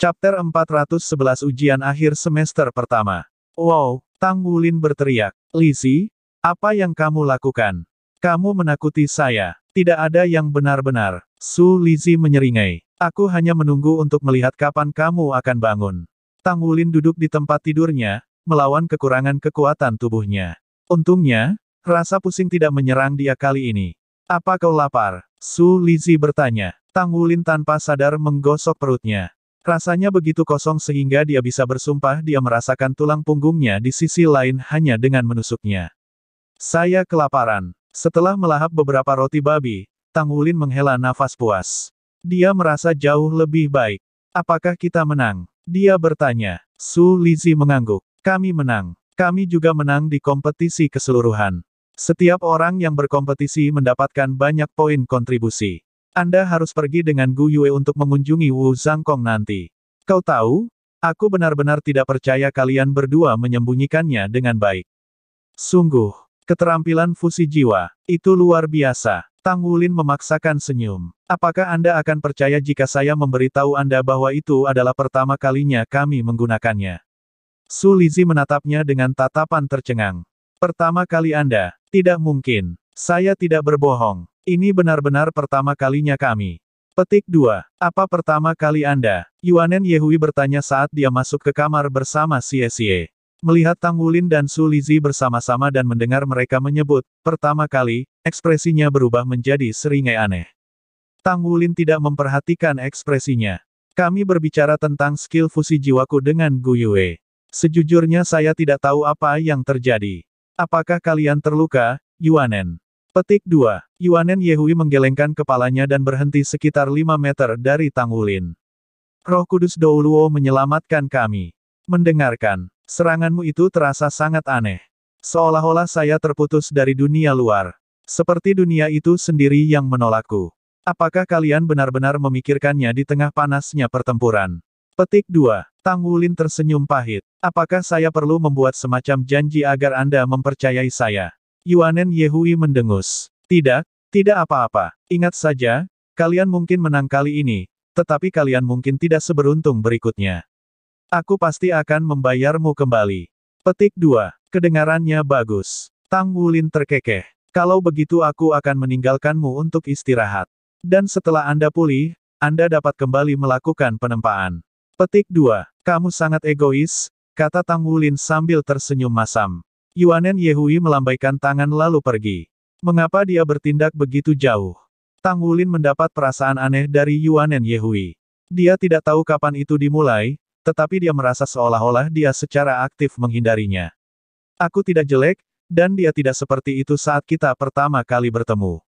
Chapter 411 Ujian Akhir Semester Pertama. Wow, Tang Wulin berteriak. Lisi, apa yang kamu lakukan? Kamu menakuti saya. Tidak ada yang benar-benar. Su Lizi menyeringai. Aku hanya menunggu untuk melihat kapan kamu akan bangun. Tang Wulin duduk di tempat tidurnya, melawan kekurangan kekuatan tubuhnya. Untungnya, rasa pusing tidak menyerang dia kali ini. Apa kau lapar? Su Lizi bertanya. Tang Wulin tanpa sadar menggosok perutnya. Rasanya begitu kosong sehingga dia bisa bersumpah dia merasakan tulang punggungnya di sisi lain hanya dengan menusuknya. Saya kelaparan. Setelah melahap beberapa roti babi, Tang Wulin menghela nafas puas. Dia merasa jauh lebih baik. Apakah kita menang? Dia bertanya. Su Lizi mengangguk. Kami menang. Kami juga menang di kompetisi keseluruhan. Setiap orang yang berkompetisi mendapatkan banyak poin kontribusi. Anda harus pergi dengan Gu Yue untuk mengunjungi Wu Zhangkong nanti. Kau tahu, aku benar-benar tidak percaya kalian berdua menyembunyikannya dengan baik. Sungguh, keterampilan fusi jiwa, itu luar biasa. Tang Wulin memaksakan senyum. Apakah Anda akan percaya jika saya memberitahu Anda bahwa itu adalah pertama kalinya kami menggunakannya? Su Lizi menatapnya dengan tatapan tercengang. Pertama kali Anda, tidak mungkin. Saya tidak berbohong. Ini benar-benar pertama kalinya kami. Petik 2. Apa pertama kali Anda? Yuanen Yehui bertanya saat dia masuk ke kamar bersama Xie Xie. Melihat Tang Wulin dan Su Lizi bersama-sama dan mendengar mereka menyebut, pertama kali, ekspresinya berubah menjadi seringai aneh. Tang Wulin tidak memperhatikan ekspresinya. Kami berbicara tentang skill fusi jiwaku dengan Gu Yue. Sejujurnya saya tidak tahu apa yang terjadi. Apakah kalian terluka, Yuanen? Petik 2. Yuanen Yehui menggelengkan kepalanya dan berhenti sekitar 5 meter dari Tang Wulin. Roh Kudus Douluo menyelamatkan kami. Mendengarkan, seranganmu itu terasa sangat aneh. Seolah-olah saya terputus dari dunia luar. Seperti dunia itu sendiri yang menolakku. Apakah kalian benar-benar memikirkannya di tengah panasnya pertempuran? Petik 2. Tang Wulin tersenyum pahit. Apakah saya perlu membuat semacam janji agar Anda mempercayai saya? Yuanen Yehui mendengus. Tidak, tidak apa-apa. Ingat saja, kalian mungkin menang kali ini, tetapi kalian mungkin tidak seberuntung berikutnya. Aku pasti akan membayarmu kembali. Petik 2. Kedengarannya bagus. Tang Wulin terkekeh. Kalau begitu aku akan meninggalkanmu untuk istirahat. Dan setelah Anda pulih, Anda dapat kembali melakukan penempaan. Petik 2. Kamu sangat egois, kata Tang Wulin sambil tersenyum masam. Yuanen Yehui melambaikan tangan lalu pergi. Mengapa dia bertindak begitu jauh? Tang Wulin mendapat perasaan aneh dari Yuanen Yehui. Dia tidak tahu kapan itu dimulai, tetapi dia merasa seolah-olah dia secara aktif menghindarinya. Aku tidak jelek, dan dia tidak seperti itu saat kita pertama kali bertemu.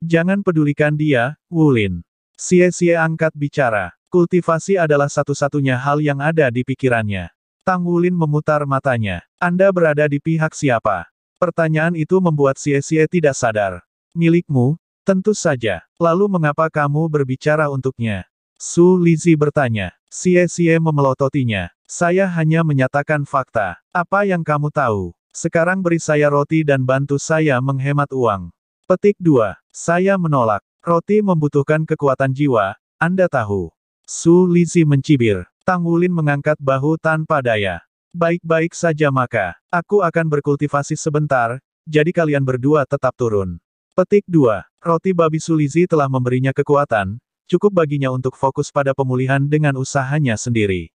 Jangan pedulikan dia, Wulin. Sia-sia angkat bicara. Kultivasi adalah satu-satunya hal yang ada di pikirannya. Tang Wulin memutar matanya. Anda berada di pihak siapa? Pertanyaan itu membuat Xie Xie tidak sadar. Milikmu? Tentu saja. Lalu mengapa kamu berbicara untuknya? Su Lizi bertanya. Xie Xie memelototinya. Saya hanya menyatakan fakta. Apa yang kamu tahu? Sekarang beri saya roti dan bantu saya menghemat uang. Petik 2. Saya menolak. Roti membutuhkan kekuatan jiwa, Anda tahu. Su Lizi mencibir. Tang Wulin mengangkat bahu tanpa daya. Baik-baik saja maka, aku akan berkultivasi sebentar, jadi kalian berdua tetap turun. Petik 2. Roti babi Sulizi telah memberinya kekuatan, cukup baginya untuk fokus pada pemulihan dengan usahanya sendiri.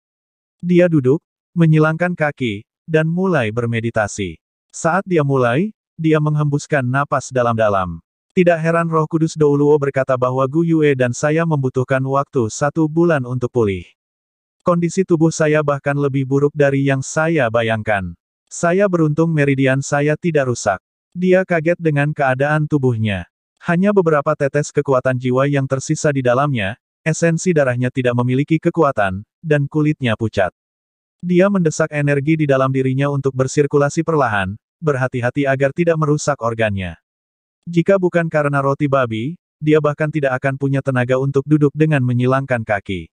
Dia duduk, menyilangkan kaki, dan mulai bermeditasi. Saat dia mulai, dia menghembuskan napas dalam-dalam. Tidak heran roh kudus Douluo berkata bahwa Gu Yue dan saya membutuhkan waktu satu bulan untuk pulih. Kondisi tubuh saya bahkan lebih buruk dari yang saya bayangkan. Saya beruntung meridian saya tidak rusak. Dia kaget dengan keadaan tubuhnya. Hanya beberapa tetes kekuatan jiwa yang tersisa di dalamnya, esensi darahnya tidak memiliki kekuatan, dan kulitnya pucat. Dia mendesak energi di dalam dirinya untuk bersirkulasi perlahan, berhati-hati agar tidak merusak organnya. Jika bukan karena roti babi, dia bahkan tidak akan punya tenaga untuk duduk dengan menyilangkan kaki.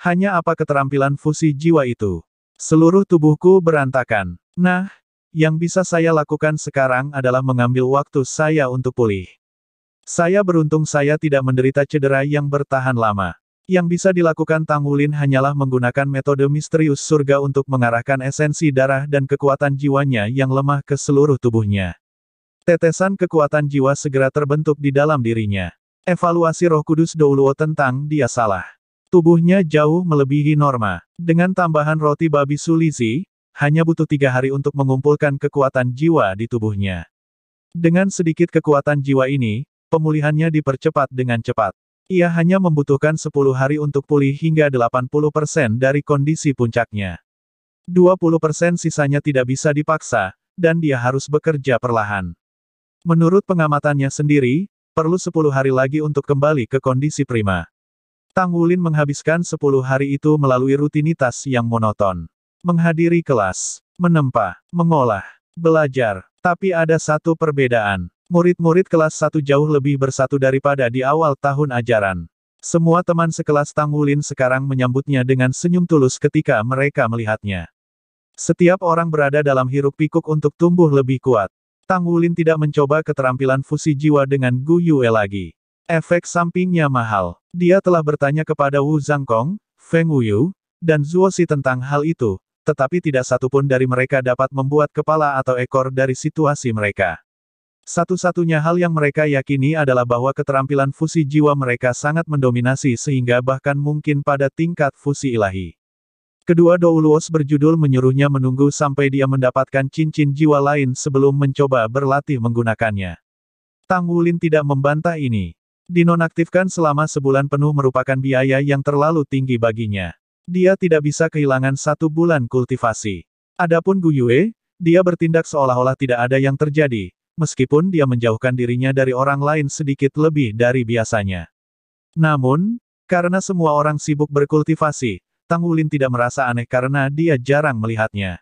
Hanya apa keterampilan fusi jiwa itu? Seluruh tubuhku berantakan. Nah, yang bisa saya lakukan sekarang adalah mengambil waktu saya untuk pulih. Saya beruntung saya tidak menderita cedera yang bertahan lama. Yang bisa dilakukan Tang Wulin hanyalah menggunakan metode misterius surga untuk mengarahkan esensi darah dan kekuatan jiwanya yang lemah ke seluruh tubuhnya. Tetesan kekuatan jiwa segera terbentuk di dalam dirinya. Evaluasi roh kudus Douluo tentang dia salah. Tubuhnya jauh melebihi norma. Dengan tambahan roti babi sulizi, hanya butuh tiga hari untuk mengumpulkan kekuatan jiwa di tubuhnya. Dengan sedikit kekuatan jiwa ini, pemulihannya dipercepat dengan cepat. Ia hanya membutuhkan 10 hari untuk pulih hingga 80% dari kondisi puncaknya. 20% sisanya tidak bisa dipaksa, dan dia harus bekerja perlahan. Menurut pengamatannya sendiri, perlu 10 hari lagi untuk kembali ke kondisi prima. Tang Wulin menghabiskan 10 hari itu melalui rutinitas yang monoton. Menghadiri kelas, menempa, mengolah, belajar. Tapi ada satu perbedaan. Murid-murid kelas satu jauh lebih bersatu daripada di awal tahun ajaran. Semua teman sekelas Tang Wulin sekarang menyambutnya dengan senyum tulus ketika mereka melihatnya. Setiap orang berada dalam hiruk pikuk untuk tumbuh lebih kuat. Tang Wulin tidak mencoba keterampilan fusi jiwa dengan Gu Yue lagi. Efek sampingnya mahal. Dia telah bertanya kepada Wu Zhangkong, Feng Wuyu, dan Zhuo Si tentang hal itu, tetapi tidak satupun dari mereka dapat membuat kepala atau ekor dari situasi mereka. Satu-satunya hal yang mereka yakini adalah bahwa keterampilan fusi jiwa mereka sangat mendominasi sehingga bahkan mungkin pada tingkat fusi ilahi. Kedua Douluos berjudul menyuruhnya menunggu sampai dia mendapatkan cincin jiwa lain sebelum mencoba berlatih menggunakannya. Tang Wulin tidak membantah ini. Dinonaktifkan selama sebulan penuh merupakan biaya yang terlalu tinggi baginya. Dia tidak bisa kehilangan satu bulan kultivasi. Adapun Gu Yue, dia bertindak seolah-olah tidak ada yang terjadi, meskipun dia menjauhkan dirinya dari orang lain sedikit lebih dari biasanya. Namun, karena semua orang sibuk berkultivasi, Tang Wulin tidak merasa aneh karena dia jarang melihatnya.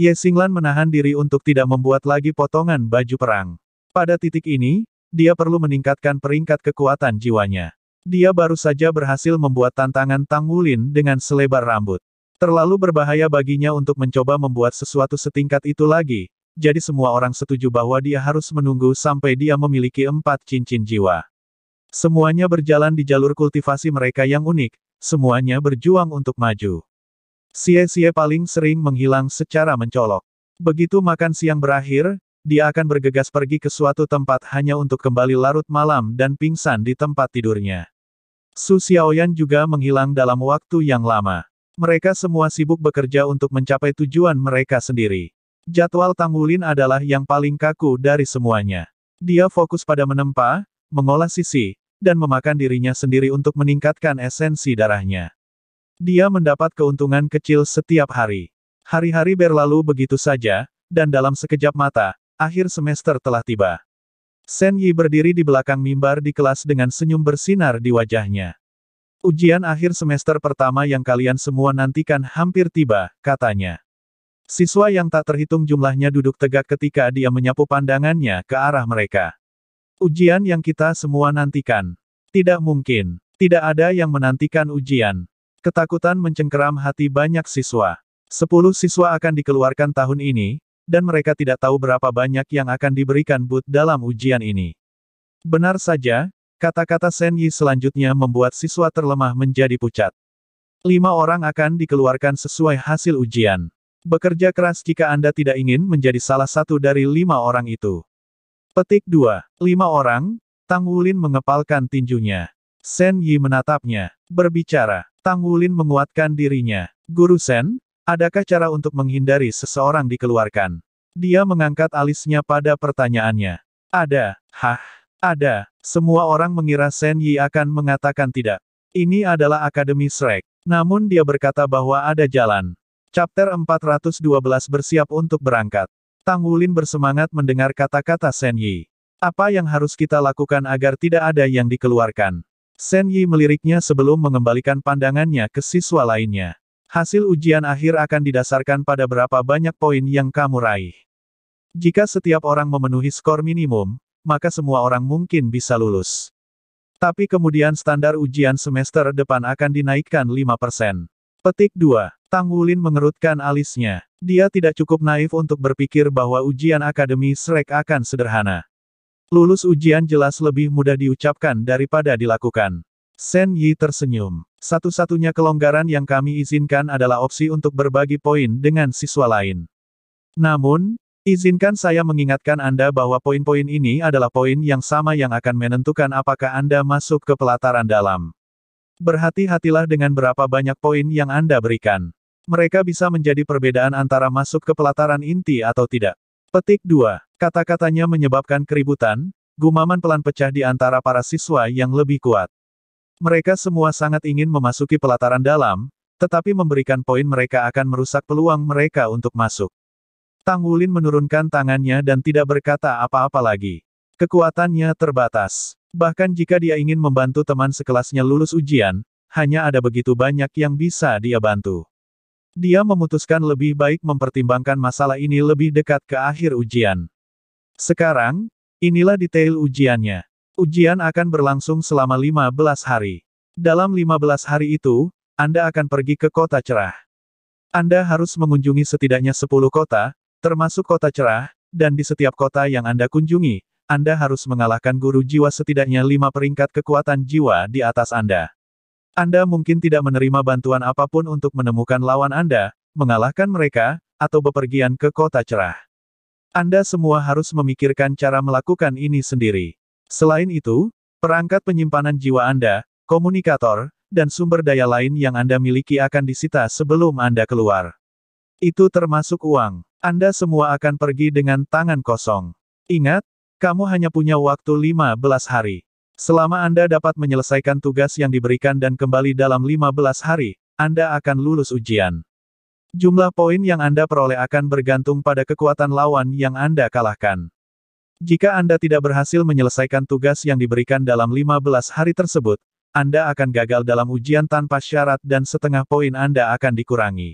Ye Singlan menahan diri untuk tidak membuat lagi potongan baju perang. Pada titik ini, dia perlu meningkatkan peringkat kekuatan jiwanya. Dia baru saja berhasil membuat tantangan Tang Wulin dengan selebar rambut. Terlalu berbahaya baginya untuk mencoba membuat sesuatu setingkat itu lagi, jadi semua orang setuju bahwa dia harus menunggu sampai dia memiliki empat cincin jiwa. Semuanya berjalan di jalur kultivasi mereka yang unik, semuanya berjuang untuk maju. Sia-sia paling sering menghilang secara mencolok. Begitu makan siang berakhir, dia akan bergegas pergi ke suatu tempat hanya untuk kembali larut malam dan pingsan di tempat tidurnya. Su Xiaoyan juga menghilang dalam waktu yang lama. Mereka semua sibuk bekerja untuk mencapai tujuan mereka sendiri. Jadwal Tang Wulin adalah yang paling kaku dari semuanya. Dia fokus pada menempa, mengolah sisi, dan memakan dirinya sendiri untuk meningkatkan esensi darahnya. Dia mendapat keuntungan kecil setiap hari. Hari-hari berlalu begitu saja, dan dalam sekejap mata, Akhir semester telah tiba. Sen Yi berdiri di belakang mimbar di kelas dengan senyum bersinar di wajahnya. Ujian akhir semester pertama yang kalian semua nantikan hampir tiba, katanya. Siswa yang tak terhitung jumlahnya duduk tegak ketika dia menyapu pandangannya ke arah mereka. Ujian yang kita semua nantikan. Tidak mungkin. Tidak ada yang menantikan ujian. Ketakutan mencengkeram hati banyak siswa. Sepuluh siswa akan dikeluarkan tahun ini, dan mereka tidak tahu berapa banyak yang akan diberikan but dalam ujian ini. Benar saja, kata-kata Sen Yi selanjutnya membuat siswa terlemah menjadi pucat. Lima orang akan dikeluarkan sesuai hasil ujian. Bekerja keras jika Anda tidak ingin menjadi salah satu dari lima orang itu. Petik 2. Lima orang, Tang Wulin mengepalkan tinjunya. Sen Yi menatapnya, berbicara. Tang Wulin menguatkan dirinya. Guru Sen, Adakah cara untuk menghindari seseorang dikeluarkan? Dia mengangkat alisnya pada pertanyaannya. Ada, hah, ada. Semua orang mengira Shen Yi akan mengatakan tidak. Ini adalah Akademi Shrek. Namun dia berkata bahwa ada jalan. Chapter 412 bersiap untuk berangkat. Tang Wulin bersemangat mendengar kata-kata Shen Yi. Apa yang harus kita lakukan agar tidak ada yang dikeluarkan? Shen Yi meliriknya sebelum mengembalikan pandangannya ke siswa lainnya. Hasil ujian akhir akan didasarkan pada berapa banyak poin yang kamu raih. Jika setiap orang memenuhi skor minimum, maka semua orang mungkin bisa lulus. Tapi kemudian standar ujian semester depan akan dinaikkan 5%. Petik 2. Tang Wulin mengerutkan alisnya. Dia tidak cukup naif untuk berpikir bahwa ujian akademi Srek akan sederhana. Lulus ujian jelas lebih mudah diucapkan daripada dilakukan. Sen Yi tersenyum. Satu-satunya kelonggaran yang kami izinkan adalah opsi untuk berbagi poin dengan siswa lain. Namun, izinkan saya mengingatkan Anda bahwa poin-poin ini adalah poin yang sama yang akan menentukan apakah Anda masuk ke pelataran dalam. Berhati-hatilah dengan berapa banyak poin yang Anda berikan. Mereka bisa menjadi perbedaan antara masuk ke pelataran inti atau tidak. Petik 2. Kata-katanya menyebabkan keributan, gumaman pelan pecah di antara para siswa yang lebih kuat. Mereka semua sangat ingin memasuki pelataran dalam, tetapi memberikan poin mereka akan merusak peluang mereka untuk masuk. Tang Wulin menurunkan tangannya dan tidak berkata apa-apa lagi. Kekuatannya terbatas. Bahkan jika dia ingin membantu teman sekelasnya lulus ujian, hanya ada begitu banyak yang bisa dia bantu. Dia memutuskan lebih baik mempertimbangkan masalah ini lebih dekat ke akhir ujian. Sekarang, inilah detail ujiannya. Ujian akan berlangsung selama 15 hari. Dalam 15 hari itu, Anda akan pergi ke kota cerah. Anda harus mengunjungi setidaknya 10 kota, termasuk kota cerah, dan di setiap kota yang Anda kunjungi, Anda harus mengalahkan guru jiwa setidaknya 5 peringkat kekuatan jiwa di atas Anda. Anda mungkin tidak menerima bantuan apapun untuk menemukan lawan Anda, mengalahkan mereka, atau bepergian ke kota cerah. Anda semua harus memikirkan cara melakukan ini sendiri. Selain itu, perangkat penyimpanan jiwa Anda, komunikator, dan sumber daya lain yang Anda miliki akan disita sebelum Anda keluar. Itu termasuk uang. Anda semua akan pergi dengan tangan kosong. Ingat, kamu hanya punya waktu 15 hari. Selama Anda dapat menyelesaikan tugas yang diberikan dan kembali dalam 15 hari, Anda akan lulus ujian. Jumlah poin yang Anda peroleh akan bergantung pada kekuatan lawan yang Anda kalahkan. Jika Anda tidak berhasil menyelesaikan tugas yang diberikan dalam 15 hari tersebut, Anda akan gagal dalam ujian tanpa syarat dan setengah poin Anda akan dikurangi.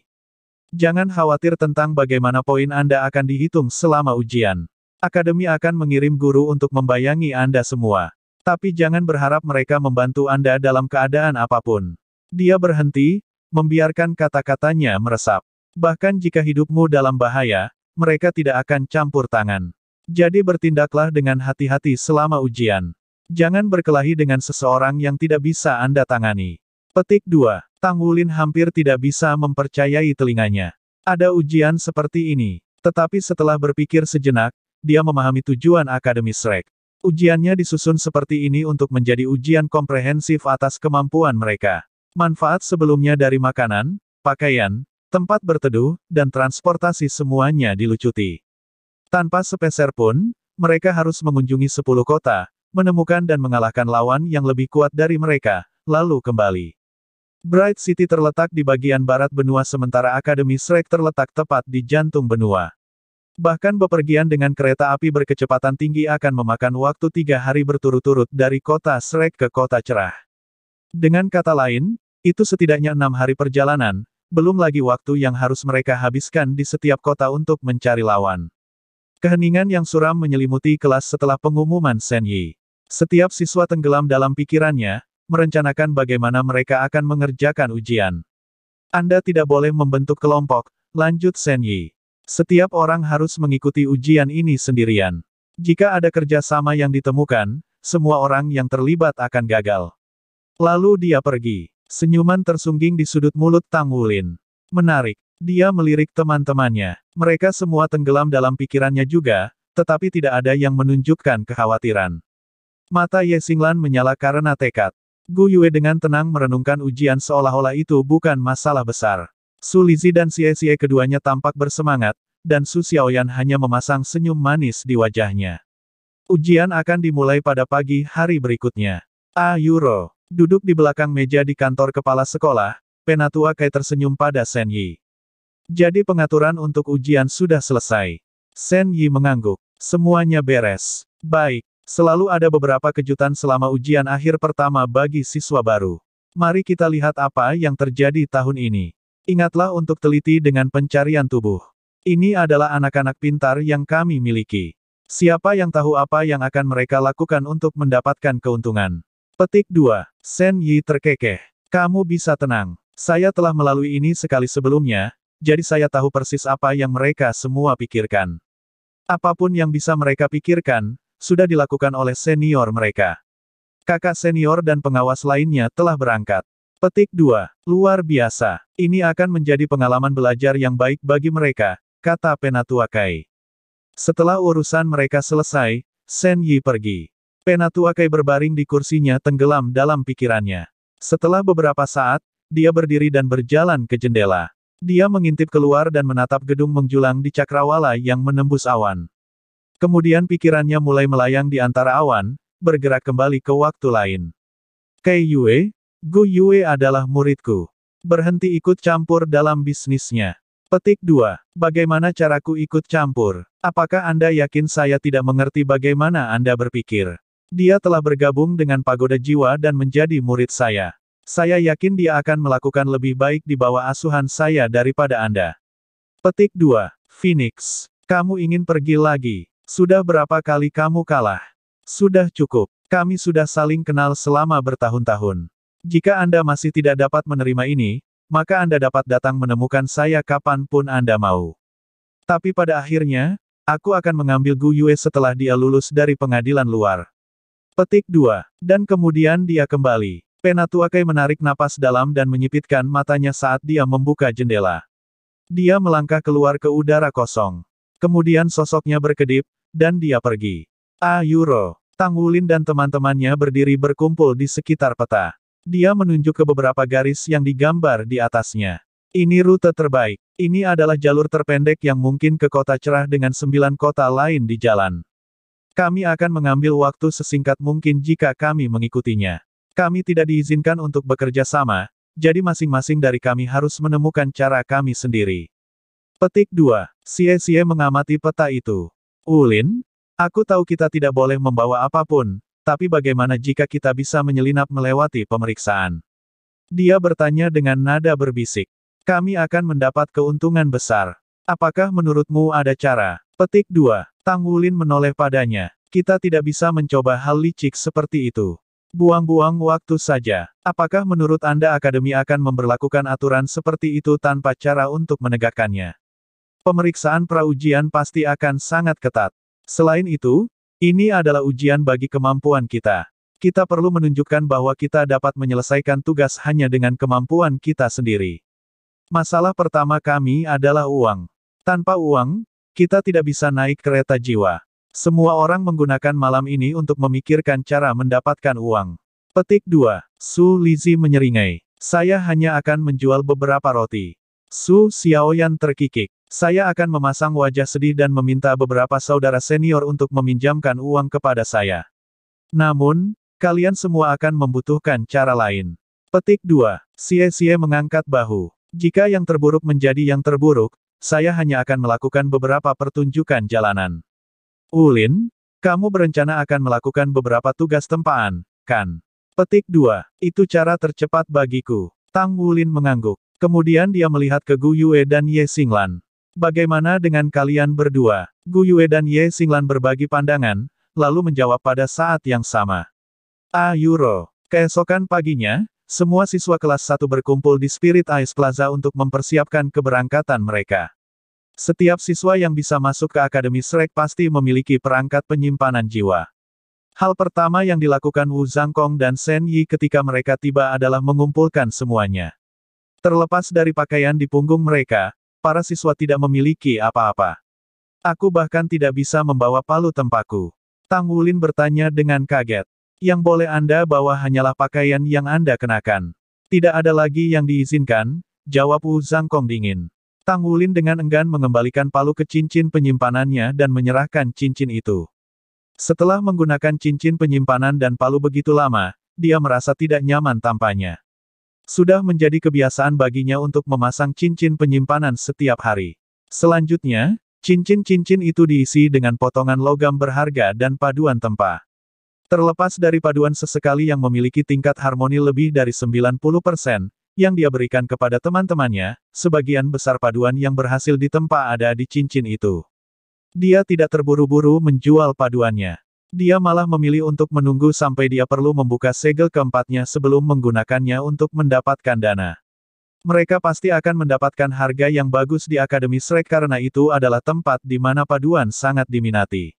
Jangan khawatir tentang bagaimana poin Anda akan dihitung selama ujian. Akademi akan mengirim guru untuk membayangi Anda semua. Tapi jangan berharap mereka membantu Anda dalam keadaan apapun. Dia berhenti, membiarkan kata-katanya meresap. Bahkan jika hidupmu dalam bahaya, mereka tidak akan campur tangan. Jadi bertindaklah dengan hati-hati selama ujian. Jangan berkelahi dengan seseorang yang tidak bisa Anda tangani. Petik 2. Tang Wulin hampir tidak bisa mempercayai telinganya. Ada ujian seperti ini. Tetapi setelah berpikir sejenak, dia memahami tujuan akademis Shrek. Ujiannya disusun seperti ini untuk menjadi ujian komprehensif atas kemampuan mereka. Manfaat sebelumnya dari makanan, pakaian, tempat berteduh, dan transportasi semuanya dilucuti. Tanpa sepeser pun, mereka harus mengunjungi sepuluh kota, menemukan dan mengalahkan lawan yang lebih kuat dari mereka, lalu kembali. Bright City terletak di bagian barat benua sementara Akademi Shrek terletak tepat di jantung benua. Bahkan bepergian dengan kereta api berkecepatan tinggi akan memakan waktu tiga hari berturut-turut dari kota Shrek ke kota cerah. Dengan kata lain, itu setidaknya enam hari perjalanan, belum lagi waktu yang harus mereka habiskan di setiap kota untuk mencari lawan. Keheningan yang suram menyelimuti kelas setelah pengumuman Shen Yi. Setiap siswa tenggelam dalam pikirannya, merencanakan bagaimana mereka akan mengerjakan ujian. Anda tidak boleh membentuk kelompok, lanjut Shen Yi. Setiap orang harus mengikuti ujian ini sendirian. Jika ada kerjasama yang ditemukan, semua orang yang terlibat akan gagal. Lalu dia pergi. Senyuman tersungging di sudut mulut Tang Wulin. Menarik. Dia melirik teman-temannya. Mereka semua tenggelam dalam pikirannya juga, tetapi tidak ada yang menunjukkan kekhawatiran. Mata Ye Xinglan menyala karena tekad. Gu Yue dengan tenang merenungkan ujian seolah-olah itu bukan masalah besar. Su Lizi dan Xie Xie keduanya tampak bersemangat, dan Su Xiaoyan hanya memasang senyum manis di wajahnya. Ujian akan dimulai pada pagi hari berikutnya. A Yuro, duduk di belakang meja di kantor kepala sekolah, Penatua Kai tersenyum pada Shen Yi. Jadi pengaturan untuk ujian sudah selesai. Sen Yi mengangguk. Semuanya beres. Baik. Selalu ada beberapa kejutan selama ujian akhir pertama bagi siswa baru. Mari kita lihat apa yang terjadi tahun ini. Ingatlah untuk teliti dengan pencarian tubuh. Ini adalah anak-anak pintar yang kami miliki. Siapa yang tahu apa yang akan mereka lakukan untuk mendapatkan keuntungan? Petik 2. Sen Yi terkekeh. Kamu bisa tenang. Saya telah melalui ini sekali sebelumnya, jadi saya tahu persis apa yang mereka semua pikirkan. Apapun yang bisa mereka pikirkan, sudah dilakukan oleh senior mereka. Kakak senior dan pengawas lainnya telah berangkat. Petik 2. Luar biasa. Ini akan menjadi pengalaman belajar yang baik bagi mereka, kata Penatua Kai. Setelah urusan mereka selesai, Sen Yi pergi. Penatua Kai berbaring di kursinya tenggelam dalam pikirannya. Setelah beberapa saat, dia berdiri dan berjalan ke jendela. Dia mengintip keluar dan menatap gedung menjulang di cakrawala yang menembus awan. Kemudian pikirannya mulai melayang di antara awan, bergerak kembali ke waktu lain. Kei Yue, Gu Yue adalah muridku. Berhenti ikut campur dalam bisnisnya. Petik 2. Bagaimana caraku ikut campur? Apakah Anda yakin saya tidak mengerti bagaimana Anda berpikir? Dia telah bergabung dengan pagoda jiwa dan menjadi murid saya. Saya yakin dia akan melakukan lebih baik di bawah asuhan saya daripada Anda. Petik 2. Phoenix. Kamu ingin pergi lagi. Sudah berapa kali kamu kalah? Sudah cukup. Kami sudah saling kenal selama bertahun-tahun. Jika Anda masih tidak dapat menerima ini, maka Anda dapat datang menemukan saya kapanpun Anda mau. Tapi pada akhirnya, aku akan mengambil Gu Yue setelah dia lulus dari pengadilan luar. Petik 2. Dan kemudian dia kembali. Penatuakai menarik napas dalam dan menyipitkan matanya saat dia membuka jendela. Dia melangkah keluar ke udara kosong. Kemudian sosoknya berkedip, dan dia pergi. Ayuro, Tang Wulin dan teman-temannya berdiri berkumpul di sekitar peta. Dia menunjuk ke beberapa garis yang digambar di atasnya. Ini rute terbaik. Ini adalah jalur terpendek yang mungkin ke kota cerah dengan sembilan kota lain di jalan. Kami akan mengambil waktu sesingkat mungkin jika kami mengikutinya. Kami tidak diizinkan untuk bekerja sama, jadi masing-masing dari kami harus menemukan cara kami sendiri. Petik 2. Xie-Xie mengamati peta itu. Ulin, aku tahu kita tidak boleh membawa apapun, tapi bagaimana jika kita bisa menyelinap melewati pemeriksaan? Dia bertanya dengan nada berbisik. Kami akan mendapat keuntungan besar. Apakah menurutmu ada cara? Petik 2. Tang Ulin menoleh padanya. Kita tidak bisa mencoba hal licik seperti itu. Buang-buang waktu saja. Apakah menurut Anda Akademi akan memperlakukan aturan seperti itu tanpa cara untuk menegakkannya? Pemeriksaan praujian pasti akan sangat ketat. Selain itu, ini adalah ujian bagi kemampuan kita. Kita perlu menunjukkan bahwa kita dapat menyelesaikan tugas hanya dengan kemampuan kita sendiri. Masalah pertama kami adalah uang. Tanpa uang, kita tidak bisa naik kereta jiwa. Semua orang menggunakan malam ini untuk memikirkan cara mendapatkan uang. Petik 2. Su Lizi menyeringai. Saya hanya akan menjual beberapa roti. Su Xiaoyan terkikik. Saya akan memasang wajah sedih dan meminta beberapa saudara senior untuk meminjamkan uang kepada saya. Namun, kalian semua akan membutuhkan cara lain. Petik 2. Xie Xie mengangkat bahu. Jika yang terburuk menjadi yang terburuk, saya hanya akan melakukan beberapa pertunjukan jalanan. Ulin, oh, kamu berencana akan melakukan beberapa tugas tempaan, kan? Petik 2. Itu cara tercepat bagiku. Tang Wulin mengangguk. Kemudian dia melihat ke Gu Yue dan Ye Xinglan. Bagaimana dengan kalian berdua? Gu Yue dan Ye Xinglan berbagi pandangan, lalu menjawab pada saat yang sama. A Euro. Keesokan paginya, semua siswa kelas 1 berkumpul di Spirit Ice Plaza untuk mempersiapkan keberangkatan mereka. Setiap siswa yang bisa masuk ke Akademi Shrek pasti memiliki perangkat penyimpanan jiwa. Hal pertama yang dilakukan Wu Zhangkong dan Shen Yi ketika mereka tiba adalah mengumpulkan semuanya. Terlepas dari pakaian di punggung mereka, para siswa tidak memiliki apa-apa. Aku bahkan tidak bisa membawa palu tempaku. Tang Wulin bertanya dengan kaget. Yang boleh Anda bawa hanyalah pakaian yang Anda kenakan. Tidak ada lagi yang diizinkan, jawab Wu Zhangkong dingin. Tang Wulin dengan enggan mengembalikan palu ke cincin penyimpanannya dan menyerahkan cincin itu. Setelah menggunakan cincin penyimpanan dan palu begitu lama, dia merasa tidak nyaman tampaknya. Sudah menjadi kebiasaan baginya untuk memasang cincin penyimpanan setiap hari. Selanjutnya, cincin-cincin itu diisi dengan potongan logam berharga dan paduan tempa. Terlepas dari paduan sesekali yang memiliki tingkat harmoni lebih dari 90%, yang dia berikan kepada teman-temannya, sebagian besar paduan yang berhasil ditempa ada di cincin itu. Dia tidak terburu-buru menjual paduannya. Dia malah memilih untuk menunggu sampai dia perlu membuka segel keempatnya sebelum menggunakannya untuk mendapatkan dana. Mereka pasti akan mendapatkan harga yang bagus di Akademi Shrek karena itu adalah tempat di mana paduan sangat diminati.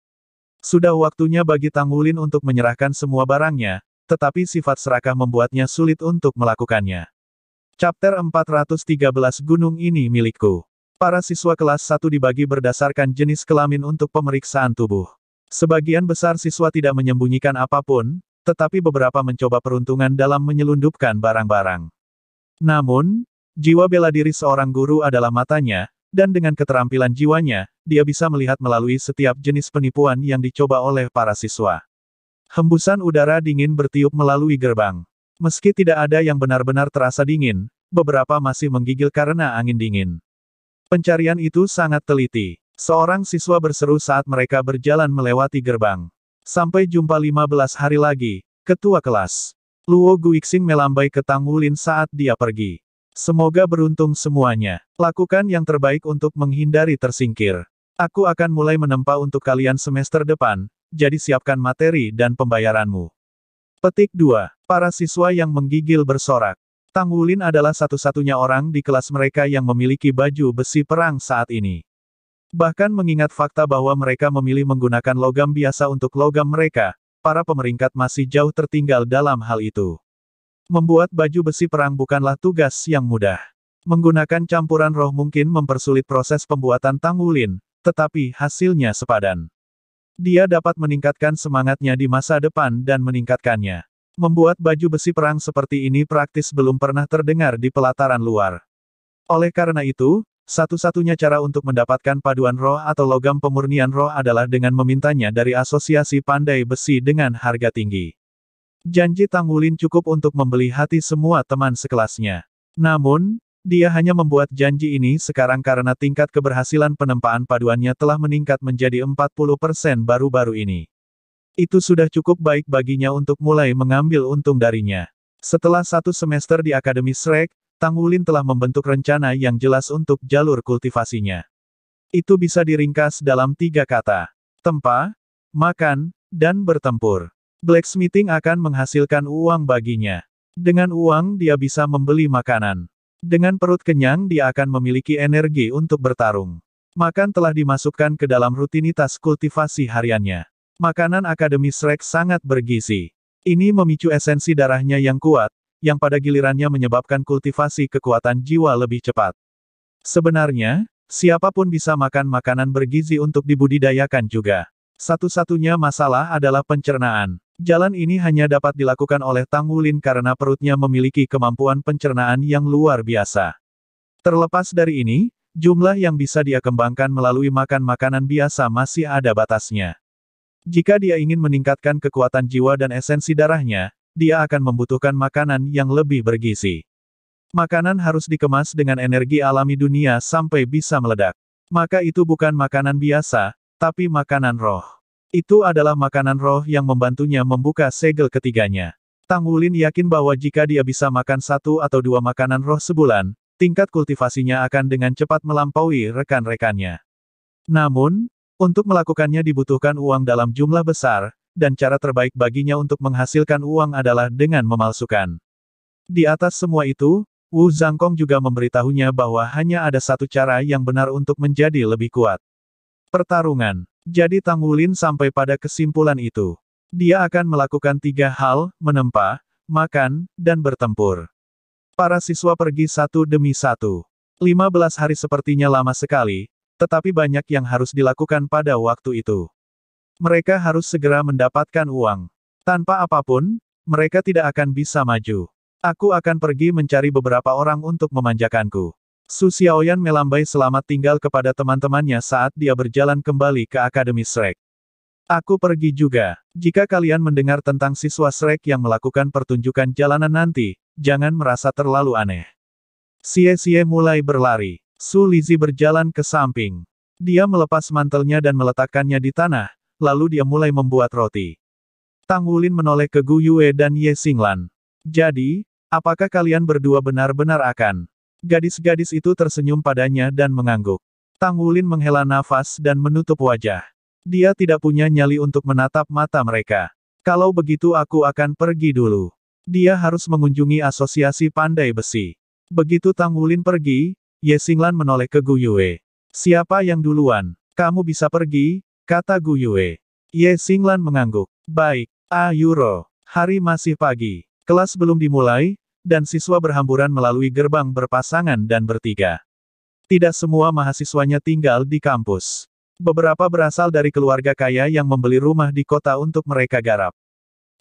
Sudah waktunya bagi Tang Wulin untuk menyerahkan semua barangnya, tetapi sifat serakah membuatnya sulit untuk melakukannya. Chapter 413 Gunung ini milikku. Para siswa kelas 1 dibagi berdasarkan jenis kelamin untuk pemeriksaan tubuh. Sebagian besar siswa tidak menyembunyikan apapun, tetapi beberapa mencoba peruntungan dalam menyelundupkan barang-barang. Namun, jiwa bela diri seorang guru adalah matanya, dan dengan keterampilan jiwanya, dia bisa melihat melalui setiap jenis penipuan yang dicoba oleh para siswa. Hembusan udara dingin bertiup melalui gerbang. Meski tidak ada yang benar-benar terasa dingin, beberapa masih menggigil karena angin dingin. Pencarian itu sangat teliti. Seorang siswa berseru saat mereka berjalan melewati gerbang. Sampai jumpa 15 hari lagi, ketua kelas. Luo Guixing melambai ke Tang Wulin saat dia pergi. Semoga beruntung semuanya. Lakukan yang terbaik untuk menghindari tersingkir. Aku akan mulai menempa untuk kalian semester depan, jadi siapkan materi dan pembayaranmu. Petik 2. Para siswa yang menggigil bersorak. Tang Wulin adalah satu-satunya orang di kelas mereka yang memiliki baju besi perang saat ini. Bahkan mengingat fakta bahwa mereka memilih menggunakan logam biasa untuk logam mereka, para pemeringkat masih jauh tertinggal dalam hal itu. Membuat baju besi perang bukanlah tugas yang mudah. Menggunakan campuran roh mungkin mempersulit proses pembuatan Tang Wulin, tetapi hasilnya sepadan. Dia dapat meningkatkan semangatnya di masa depan dan meningkatkannya. Membuat baju besi perang seperti ini praktis belum pernah terdengar di pelataran luar. Oleh karena itu, satu-satunya cara untuk mendapatkan paduan roh atau logam pemurnian roh adalah dengan memintanya dari asosiasi pandai besi dengan harga tinggi. Janji Tang Wulin cukup untuk membeli hati semua teman sekelasnya. Namun, dia hanya membuat janji ini sekarang karena tingkat keberhasilan penempaan paduannya telah meningkat menjadi 40% baru-baru ini. Itu sudah cukup baik baginya untuk mulai mengambil untung darinya. Setelah satu semester di Akademi Shrek, Tang Wulin telah membentuk rencana yang jelas untuk jalur kultivasinya. Itu bisa diringkas dalam tiga kata. Tempa, makan, dan bertempur. Blacksmithing akan menghasilkan uang baginya. Dengan uang dia bisa membeli makanan. Dengan perut kenyang dia akan memiliki energi untuk bertarung. Makan telah dimasukkan ke dalam rutinitas kultivasi hariannya. Makanan Akademi Shrek sangat bergizi. Ini memicu esensi darahnya yang kuat, yang pada gilirannya menyebabkan kultivasi kekuatan jiwa lebih cepat. Sebenarnya, siapapun bisa makan makanan bergizi untuk dibudidayakan juga. Satu-satunya masalah adalah pencernaan. Jalan ini hanya dapat dilakukan oleh Tang Wulin karena perutnya memiliki kemampuan pencernaan yang luar biasa. Terlepas dari ini, jumlah yang bisa dia kembangkan melalui makan makanan biasa masih ada batasnya. Jika dia ingin meningkatkan kekuatan jiwa dan esensi darahnya, dia akan membutuhkan makanan yang lebih bergizi. Makanan harus dikemas dengan energi alami dunia sampai bisa meledak. Maka itu bukan makanan biasa, tapi makanan roh. Itu adalah makanan roh yang membantunya membuka segel ketiganya. Tang Wulin yakin bahwa jika dia bisa makan satu atau dua makanan roh sebulan, tingkat kultivasinya akan dengan cepat melampaui rekan-rekannya. Namun, untuk melakukannya dibutuhkan uang dalam jumlah besar, dan cara terbaik baginya untuk menghasilkan uang adalah dengan memalsukan. Di atas semua itu, Wu Zhangkong juga memberitahunya bahwa hanya ada satu cara yang benar untuk menjadi lebih kuat. Pertarungan jadi Tang Wulin sampai pada kesimpulan itu. Dia akan melakukan tiga hal, menempa, makan, dan bertempur. Para siswa pergi satu demi satu. 15 hari sepertinya lama sekali, tetapi banyak yang harus dilakukan pada waktu itu. Mereka harus segera mendapatkan uang. Tanpa apapun, mereka tidak akan bisa maju. Aku akan pergi mencari beberapa orang untuk memanjakanku. Su Xiaoyan melambai selamat tinggal kepada teman-temannya saat dia berjalan kembali ke Akademi Shrek. Aku pergi juga. Jika kalian mendengar tentang siswa Shrek yang melakukan pertunjukan jalanan nanti, jangan merasa terlalu aneh. Xie Xie mulai berlari. Su Lizi berjalan ke samping. Dia melepas mantelnya dan meletakkannya di tanah, lalu dia mulai membuat roti. Tang Wulin menoleh ke Gu Yue dan Ye Xinglan. Jadi, apakah kalian berdua benar-benar akan Gadis-gadis itu tersenyum padanya dan mengangguk. Tang Wulin menghela nafas dan menutup wajah. Dia tidak punya nyali untuk menatap mata mereka. Kalau begitu aku akan pergi dulu. Dia harus mengunjungi asosiasi pandai besi. Begitu Tang Wulin pergi, Ye Singlan menoleh ke Gu Yue. Siapa yang duluan? Kamu bisa pergi, kata Gu Yue. Ye Singlan mengangguk. Baik, Ayuro. Hari masih pagi. Kelas belum dimulai, dan siswa berhamburan melalui gerbang berpasangan dan bertiga. Tidak semua mahasiswanya tinggal di kampus. Beberapa berasal dari keluarga kaya yang membeli rumah di kota untuk mereka garap.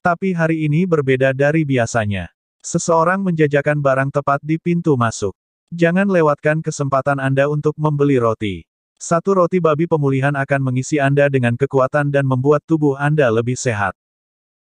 Tapi hari ini berbeda dari biasanya. Seseorang menjajakan barang tepat di pintu masuk. Jangan lewatkan kesempatan Anda untuk membeli roti. Satu roti babi pemulihan akan mengisi Anda dengan kekuatan dan membuat tubuh Anda lebih sehat.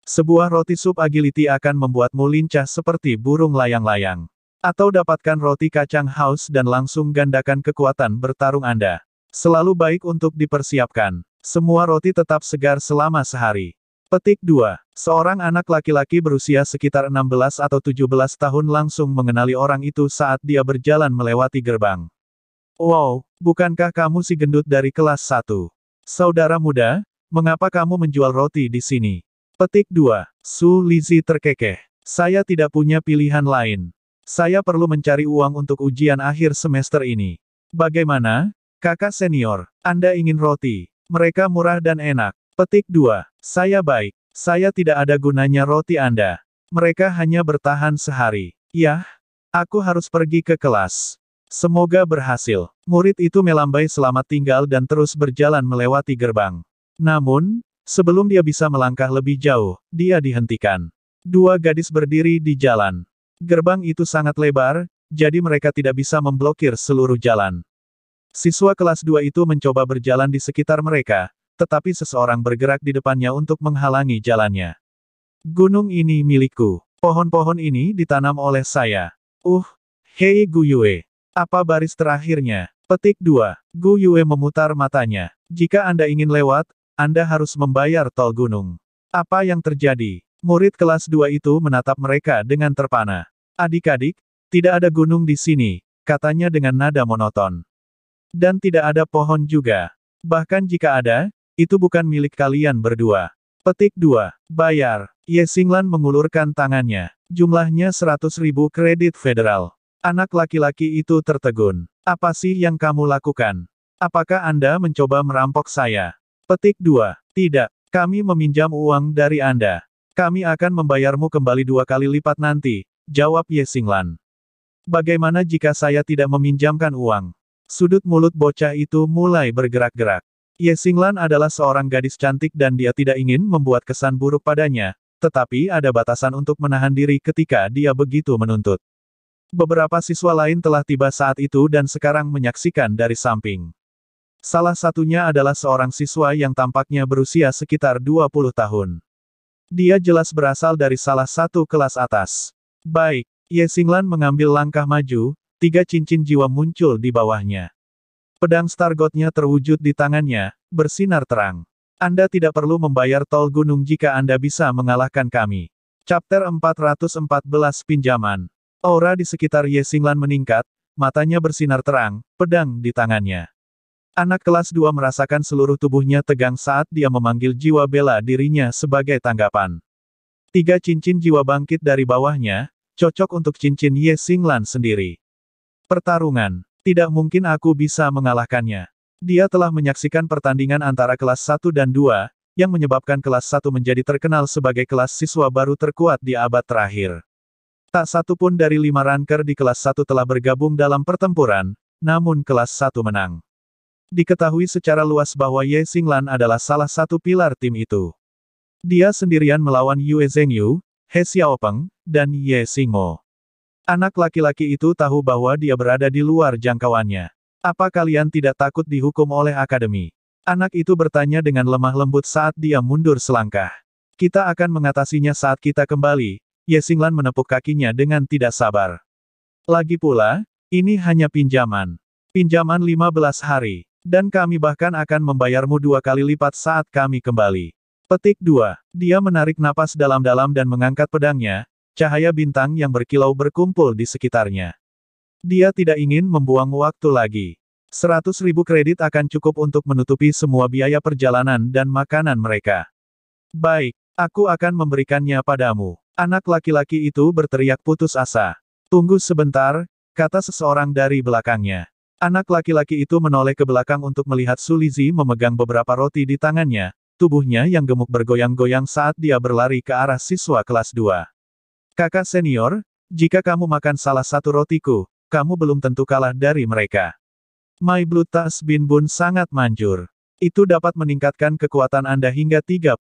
Sebuah roti sup agility akan membuatmu lincah seperti burung layang-layang. Atau dapatkan roti kacang haus dan langsung gandakan kekuatan bertarung Anda. Selalu baik untuk dipersiapkan. Semua roti tetap segar selama sehari. Petik 2. Seorang anak laki-laki berusia sekitar 16 atau 17 tahun langsung mengenali orang itu saat dia berjalan melewati gerbang. Wow, bukankah kamu si gendut dari kelas 1? Saudara muda, mengapa kamu menjual roti di sini? Petik 2. Su Lizi terkekeh. Saya tidak punya pilihan lain. Saya perlu mencari uang untuk ujian akhir semester ini. Bagaimana? Kakak senior, Anda ingin roti. Mereka murah dan enak. Petik 2. Saya baik. Saya tidak ada gunanya roti Anda. Mereka hanya bertahan sehari. Yah, aku harus pergi ke kelas. Semoga berhasil. Murid itu melambai selamat tinggal dan terus berjalan melewati gerbang. Namun, Sebelum dia bisa melangkah lebih jauh, dia dihentikan. Dua gadis berdiri di jalan. Gerbang itu sangat lebar, jadi mereka tidak bisa memblokir seluruh jalan. Siswa kelas dua itu mencoba berjalan di sekitar mereka, tetapi seseorang bergerak di depannya untuk menghalangi jalannya. Gunung ini milikku. Pohon-pohon ini ditanam oleh saya. Uh, hei Guyue. Apa baris terakhirnya? Petik 2. Guyue memutar matanya. Jika Anda ingin lewat, anda harus membayar tol gunung. Apa yang terjadi? Murid kelas 2 itu menatap mereka dengan terpana. Adik-adik, tidak ada gunung di sini, katanya dengan nada monoton. Dan tidak ada pohon juga. Bahkan jika ada, itu bukan milik kalian berdua. Petik 2. Bayar. Ye Singlan mengulurkan tangannya. Jumlahnya 100 ribu kredit federal. Anak laki-laki itu tertegun. Apa sih yang kamu lakukan? Apakah Anda mencoba merampok saya? Petik 2. Tidak, kami meminjam uang dari Anda. Kami akan membayarmu kembali dua kali lipat nanti, jawab Ye Singlan. Bagaimana jika saya tidak meminjamkan uang? Sudut mulut bocah itu mulai bergerak-gerak. Ye Singlan adalah seorang gadis cantik dan dia tidak ingin membuat kesan buruk padanya, tetapi ada batasan untuk menahan diri ketika dia begitu menuntut. Beberapa siswa lain telah tiba saat itu dan sekarang menyaksikan dari samping. Salah satunya adalah seorang siswa yang tampaknya berusia sekitar 20 tahun. Dia jelas berasal dari salah satu kelas atas. Baik, Ye Singlan mengambil langkah maju, tiga cincin jiwa muncul di bawahnya. Pedang Stargotnya terwujud di tangannya, bersinar terang. Anda tidak perlu membayar tol gunung jika Anda bisa mengalahkan kami. Chapter 414 Pinjaman Aura di sekitar Ye Singlan meningkat, matanya bersinar terang, pedang di tangannya. Anak kelas 2 merasakan seluruh tubuhnya tegang saat dia memanggil jiwa bela dirinya sebagai tanggapan. Tiga cincin jiwa bangkit dari bawahnya, cocok untuk cincin Ye Singlan sendiri. Pertarungan. Tidak mungkin aku bisa mengalahkannya. Dia telah menyaksikan pertandingan antara kelas 1 dan 2, yang menyebabkan kelas 1 menjadi terkenal sebagai kelas siswa baru terkuat di abad terakhir. Tak satu pun dari lima ranker di kelas 1 telah bergabung dalam pertempuran, namun kelas 1 menang. Diketahui secara luas bahwa Ye Xinglan adalah salah satu pilar tim itu. Dia sendirian melawan Yue Zhengyu, He Xiaopeng, dan Ye Xingmo. Anak laki-laki itu tahu bahwa dia berada di luar jangkauannya. Apa kalian tidak takut dihukum oleh akademi? Anak itu bertanya dengan lemah lembut saat dia mundur selangkah. Kita akan mengatasinya saat kita kembali, Ye Xinglan menepuk kakinya dengan tidak sabar. Lagi pula, ini hanya pinjaman. Pinjaman 15 hari. Dan kami bahkan akan membayarmu dua kali lipat saat kami kembali. Petik 2. Dia menarik napas dalam-dalam dan mengangkat pedangnya, cahaya bintang yang berkilau berkumpul di sekitarnya. Dia tidak ingin membuang waktu lagi. 100 ribu kredit akan cukup untuk menutupi semua biaya perjalanan dan makanan mereka. Baik, aku akan memberikannya padamu. Anak laki-laki itu berteriak putus asa. Tunggu sebentar, kata seseorang dari belakangnya. Anak laki-laki itu menoleh ke belakang untuk melihat Sulizi memegang beberapa roti di tangannya, tubuhnya yang gemuk bergoyang-goyang saat dia berlari ke arah siswa kelas 2. Kakak senior, jika kamu makan salah satu rotiku, kamu belum tentu kalah dari mereka. My Blue Tas Bin Bun sangat manjur. Itu dapat meningkatkan kekuatan Anda hingga 30%.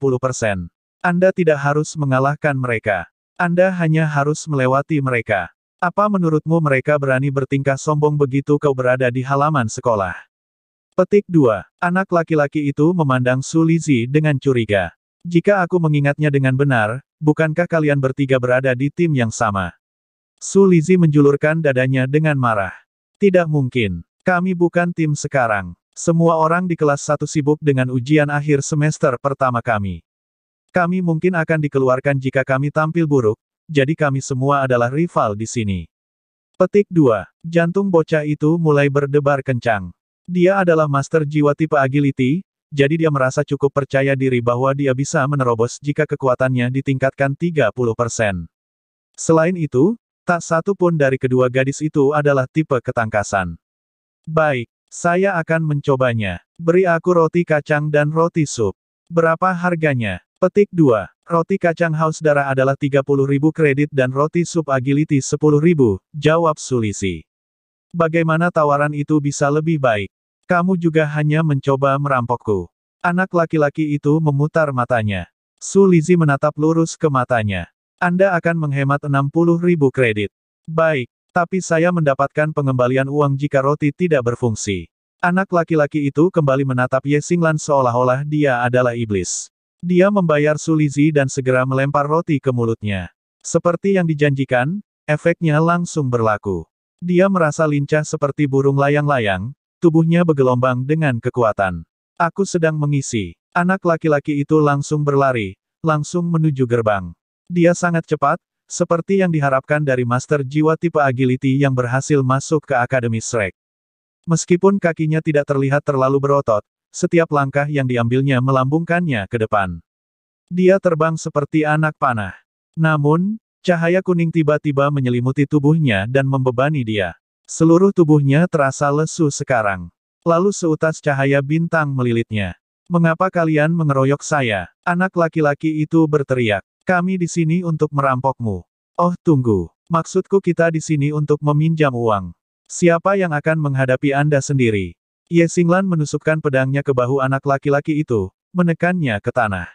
Anda tidak harus mengalahkan mereka. Anda hanya harus melewati mereka. Apa menurutmu mereka berani bertingkah sombong begitu kau berada di halaman sekolah? Petik 2. Anak laki-laki itu memandang Sulizi dengan curiga. Jika aku mengingatnya dengan benar, bukankah kalian bertiga berada di tim yang sama? Sulizi menjulurkan dadanya dengan marah. Tidak mungkin. Kami bukan tim sekarang. Semua orang di kelas satu sibuk dengan ujian akhir semester pertama kami. Kami mungkin akan dikeluarkan jika kami tampil buruk, jadi kami semua adalah rival di sini. Petik 2. Jantung bocah itu mulai berdebar kencang. Dia adalah master jiwa tipe agility, jadi dia merasa cukup percaya diri bahwa dia bisa menerobos jika kekuatannya ditingkatkan 30%. Selain itu, tak satu pun dari kedua gadis itu adalah tipe ketangkasan. Baik, saya akan mencobanya. Beri aku roti kacang dan roti sup. Berapa harganya? Petik 2. Roti kacang haus darah adalah ribu kredit dan roti sup agility 10.000, jawab Sulisi. Bagaimana tawaran itu bisa lebih baik? Kamu juga hanya mencoba merampokku. Anak laki-laki itu memutar matanya. Sulizi menatap lurus ke matanya. Anda akan menghemat ribu kredit. Baik, tapi saya mendapatkan pengembalian uang jika roti tidak berfungsi. Anak laki-laki itu kembali menatap Yesinglan seolah-olah dia adalah iblis. Dia membayar Sulizi dan segera melempar roti ke mulutnya. Seperti yang dijanjikan, efeknya langsung berlaku. Dia merasa lincah seperti burung layang-layang, tubuhnya bergelombang dengan kekuatan. Aku sedang mengisi. Anak laki-laki itu langsung berlari, langsung menuju gerbang. Dia sangat cepat, seperti yang diharapkan dari master jiwa tipe agility yang berhasil masuk ke Akademi Shrek. Meskipun kakinya tidak terlihat terlalu berotot, setiap langkah yang diambilnya melambungkannya ke depan. Dia terbang seperti anak panah. Namun, cahaya kuning tiba-tiba menyelimuti tubuhnya dan membebani dia. Seluruh tubuhnya terasa lesu sekarang. Lalu seutas cahaya bintang melilitnya. Mengapa kalian mengeroyok saya? Anak laki-laki itu berteriak. Kami di sini untuk merampokmu. Oh tunggu, maksudku kita di sini untuk meminjam uang. Siapa yang akan menghadapi Anda sendiri? Ye Singlan menusukkan pedangnya ke bahu anak laki-laki itu, menekannya ke tanah.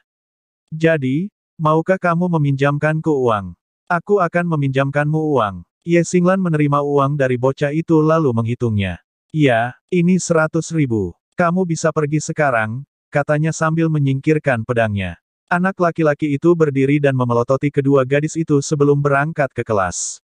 Jadi, maukah kamu meminjamkanku uang? Aku akan meminjamkanmu uang. Ye Singlan menerima uang dari bocah itu lalu menghitungnya. Ya, ini seratus ribu. Kamu bisa pergi sekarang, katanya sambil menyingkirkan pedangnya. Anak laki-laki itu berdiri dan memelototi kedua gadis itu sebelum berangkat ke kelas.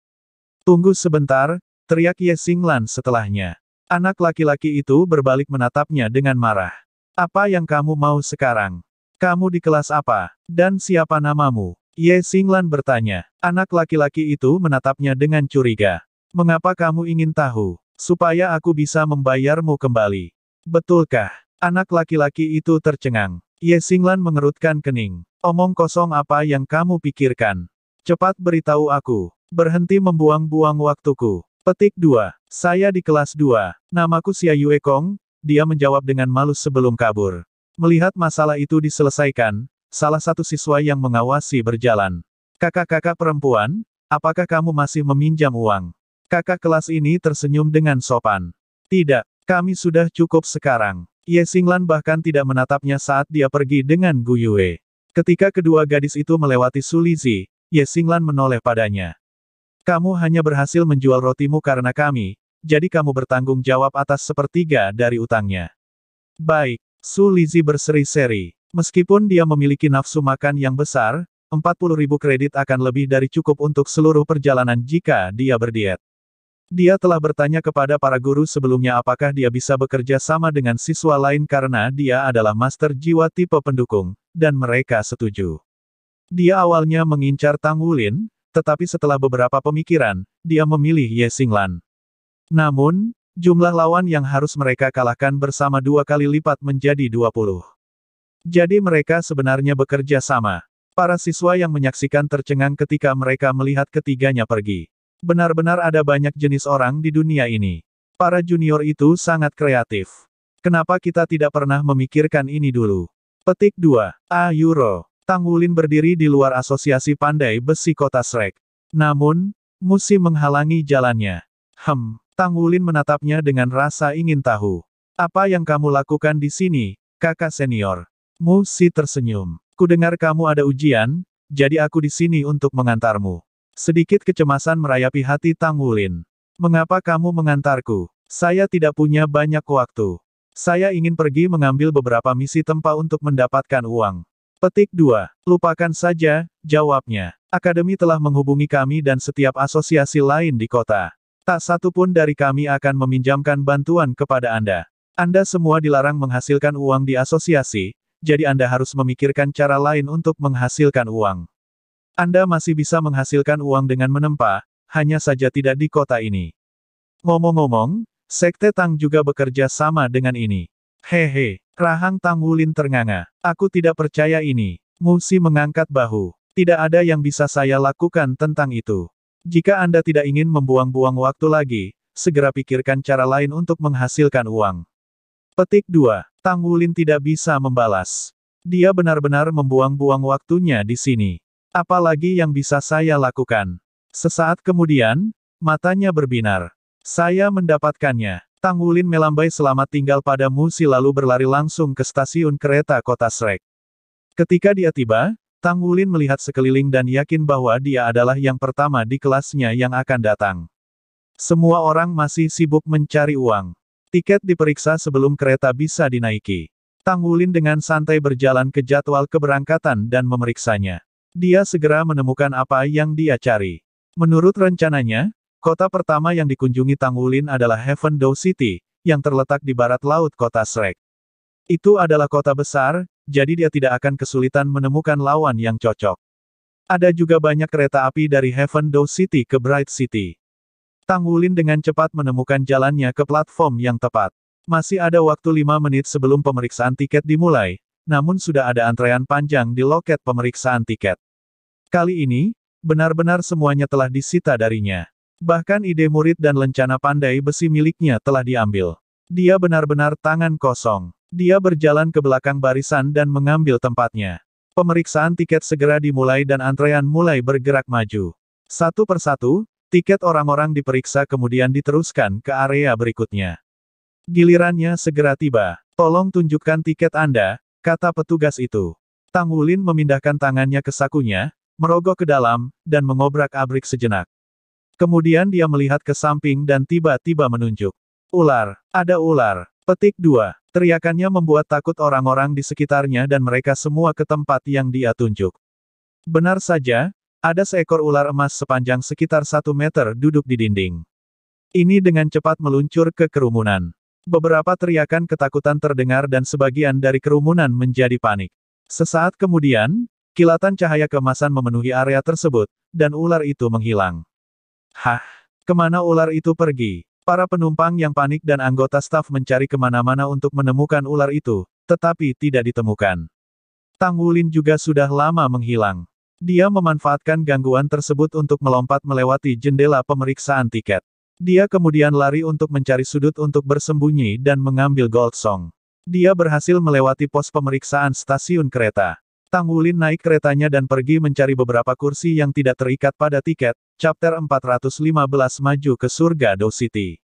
Tunggu sebentar, teriak Ye Singlan setelahnya. Anak laki-laki itu berbalik menatapnya dengan marah. Apa yang kamu mau sekarang? Kamu di kelas apa? Dan siapa namamu? Ye Singlan bertanya. Anak laki-laki itu menatapnya dengan curiga. Mengapa kamu ingin tahu? Supaya aku bisa membayarmu kembali. Betulkah? Anak laki-laki itu tercengang. Ye Singlan mengerutkan kening. Omong kosong apa yang kamu pikirkan? Cepat beritahu aku. Berhenti membuang-buang waktuku. Petik 2. Saya di kelas 2. Namaku Xia Yue Kong, dia menjawab dengan malu sebelum kabur. Melihat masalah itu diselesaikan, salah satu siswa yang mengawasi berjalan. Kakak-kakak perempuan, apakah kamu masih meminjam uang? Kakak kelas ini tersenyum dengan sopan. Tidak, kami sudah cukup sekarang. Ye Singlan bahkan tidak menatapnya saat dia pergi dengan Gu Yue. Ketika kedua gadis itu melewati Sulizi, Ye Singlan menoleh padanya. Kamu hanya berhasil menjual rotimu karena kami, jadi kamu bertanggung jawab atas sepertiga dari utangnya. Baik, Su Lizi berseri-seri. Meskipun dia memiliki nafsu makan yang besar, ribu kredit akan lebih dari cukup untuk seluruh perjalanan jika dia berdiet. Dia telah bertanya kepada para guru sebelumnya apakah dia bisa bekerja sama dengan siswa lain karena dia adalah master jiwa tipe pendukung, dan mereka setuju. Dia awalnya mengincar Tang Wulin, tetapi setelah beberapa pemikiran, dia memilih Ye Xinglan. Namun, jumlah lawan yang harus mereka kalahkan bersama dua kali lipat menjadi 20. Jadi mereka sebenarnya bekerja sama. Para siswa yang menyaksikan tercengang ketika mereka melihat ketiganya pergi. Benar-benar ada banyak jenis orang di dunia ini. Para junior itu sangat kreatif. Kenapa kita tidak pernah memikirkan ini dulu? Petik 2. A. Tang Wulin berdiri di luar asosiasi pandai besi kota Srek. Namun, Musi menghalangi jalannya. Hem, Tang Wulin menatapnya dengan rasa ingin tahu. Apa yang kamu lakukan di sini, kakak senior? Musi tersenyum. Kudengar kamu ada ujian, jadi aku di sini untuk mengantarmu. Sedikit kecemasan merayapi hati Tang Wulin. Mengapa kamu mengantarku? Saya tidak punya banyak waktu. Saya ingin pergi mengambil beberapa misi tempa untuk mendapatkan uang. Petik 2. Lupakan saja, jawabnya. Akademi telah menghubungi kami dan setiap asosiasi lain di kota. Tak satu pun dari kami akan meminjamkan bantuan kepada Anda. Anda semua dilarang menghasilkan uang di asosiasi, jadi Anda harus memikirkan cara lain untuk menghasilkan uang. Anda masih bisa menghasilkan uang dengan menempa, hanya saja tidak di kota ini. Ngomong-ngomong, Sekte Tang juga bekerja sama dengan ini. Hehe. Rahang Wulin ternganga. Aku tidak percaya ini. Musi mengangkat bahu. Tidak ada yang bisa saya lakukan tentang itu. Jika Anda tidak ingin membuang-buang waktu lagi, segera pikirkan cara lain untuk menghasilkan uang. Petik 2. Tang Wulin tidak bisa membalas. Dia benar-benar membuang-buang waktunya di sini. Apalagi yang bisa saya lakukan. Sesaat kemudian, matanya berbinar. Saya mendapatkannya. Tang Wulin melambai selamat tinggal pada Musi lalu berlari langsung ke stasiun kereta kota Srek. Ketika dia tiba, Tang Wulin melihat sekeliling dan yakin bahwa dia adalah yang pertama di kelasnya yang akan datang. Semua orang masih sibuk mencari uang. Tiket diperiksa sebelum kereta bisa dinaiki. Tang Wulin dengan santai berjalan ke jadwal keberangkatan dan memeriksanya. Dia segera menemukan apa yang dia cari. Menurut rencananya, Kota pertama yang dikunjungi Tang Wulin adalah Heaven Dou City, yang terletak di barat laut kota Shrek. Itu adalah kota besar, jadi dia tidak akan kesulitan menemukan lawan yang cocok. Ada juga banyak kereta api dari Heaven Dou City ke Bright City. Tang Wulin dengan cepat menemukan jalannya ke platform yang tepat. Masih ada waktu 5 menit sebelum pemeriksaan tiket dimulai, namun sudah ada antrean panjang di loket pemeriksaan tiket. Kali ini, benar-benar semuanya telah disita darinya. Bahkan ide murid dan lencana pandai besi miliknya telah diambil. Dia benar-benar tangan kosong. Dia berjalan ke belakang barisan dan mengambil tempatnya. Pemeriksaan tiket segera dimulai dan antrean mulai bergerak maju. Satu persatu, tiket orang-orang diperiksa kemudian diteruskan ke area berikutnya. Gilirannya segera tiba. Tolong tunjukkan tiket Anda, kata petugas itu. Tang Wulin memindahkan tangannya ke sakunya, merogoh ke dalam, dan mengobrak-abrik sejenak. Kemudian dia melihat ke samping dan tiba-tiba menunjuk. Ular, ada ular. Petik dua. Teriakannya membuat takut orang-orang di sekitarnya dan mereka semua ke tempat yang dia tunjuk. Benar saja, ada seekor ular emas sepanjang sekitar satu meter duduk di dinding. Ini dengan cepat meluncur ke kerumunan. Beberapa teriakan ketakutan terdengar dan sebagian dari kerumunan menjadi panik. Sesaat kemudian, kilatan cahaya kemasan memenuhi area tersebut, dan ular itu menghilang. Hah? Kemana ular itu pergi? Para penumpang yang panik dan anggota staf mencari kemana-mana untuk menemukan ular itu, tetapi tidak ditemukan. Tang Wulin juga sudah lama menghilang. Dia memanfaatkan gangguan tersebut untuk melompat melewati jendela pemeriksaan tiket. Dia kemudian lari untuk mencari sudut untuk bersembunyi dan mengambil Gold Song. Dia berhasil melewati pos pemeriksaan stasiun kereta. Tang Wulin naik keretanya dan pergi mencari beberapa kursi yang tidak terikat pada tiket, chapter 415 maju ke surga Do City.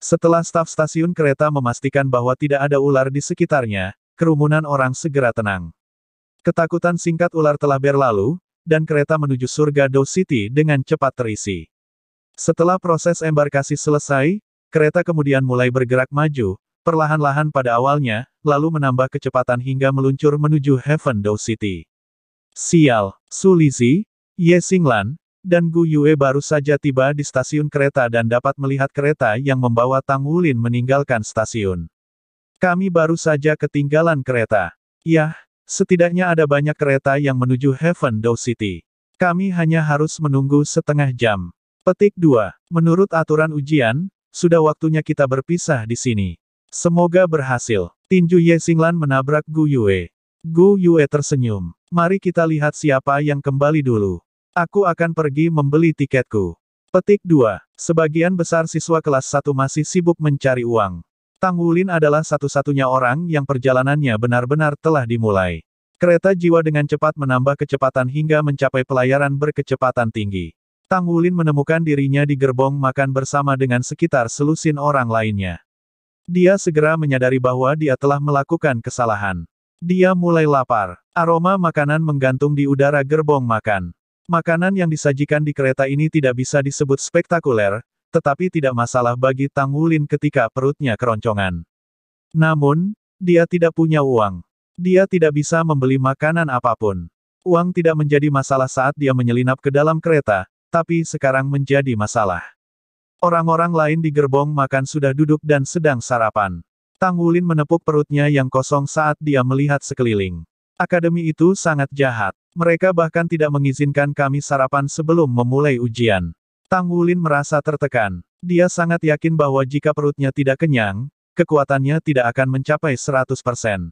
Setelah staf stasiun kereta memastikan bahwa tidak ada ular di sekitarnya, kerumunan orang segera tenang. Ketakutan singkat ular telah berlalu, dan kereta menuju surga Do City dengan cepat terisi. Setelah proses embarkasi selesai, kereta kemudian mulai bergerak maju, perlahan-lahan pada awalnya, lalu menambah kecepatan hingga meluncur menuju Heaven Dou City. Sial, Su Lizi, Ye Xinglan, dan Gu Yue baru saja tiba di stasiun kereta dan dapat melihat kereta yang membawa Tang Wulin meninggalkan stasiun. Kami baru saja ketinggalan kereta. Yah, setidaknya ada banyak kereta yang menuju Heaven Dou City. Kami hanya harus menunggu setengah jam. Petik 2. Menurut aturan ujian, sudah waktunya kita berpisah di sini. Semoga berhasil. Tinju Ye Xinglan menabrak Gu Yue. Gu Yue tersenyum. Mari kita lihat siapa yang kembali dulu. Aku akan pergi membeli tiketku. Petik 2. Sebagian besar siswa kelas 1 masih sibuk mencari uang. Tang Wulin adalah satu-satunya orang yang perjalanannya benar-benar telah dimulai. Kereta jiwa dengan cepat menambah kecepatan hingga mencapai pelayaran berkecepatan tinggi. Tang Wulin menemukan dirinya di gerbong makan bersama dengan sekitar selusin orang lainnya. Dia segera menyadari bahwa dia telah melakukan kesalahan. Dia mulai lapar. Aroma makanan menggantung di udara gerbong makan. Makanan yang disajikan di kereta ini tidak bisa disebut spektakuler, tetapi tidak masalah bagi Tang Wulin ketika perutnya keroncongan. Namun, dia tidak punya uang. Dia tidak bisa membeli makanan apapun. Uang tidak menjadi masalah saat dia menyelinap ke dalam kereta, tapi sekarang menjadi masalah. Orang-orang lain di gerbong makan sudah duduk dan sedang sarapan. Tang Wulin menepuk perutnya yang kosong saat dia melihat sekeliling. Akademi itu sangat jahat. Mereka bahkan tidak mengizinkan kami sarapan sebelum memulai ujian. Tang Wulin merasa tertekan. Dia sangat yakin bahwa jika perutnya tidak kenyang, kekuatannya tidak akan mencapai 100%.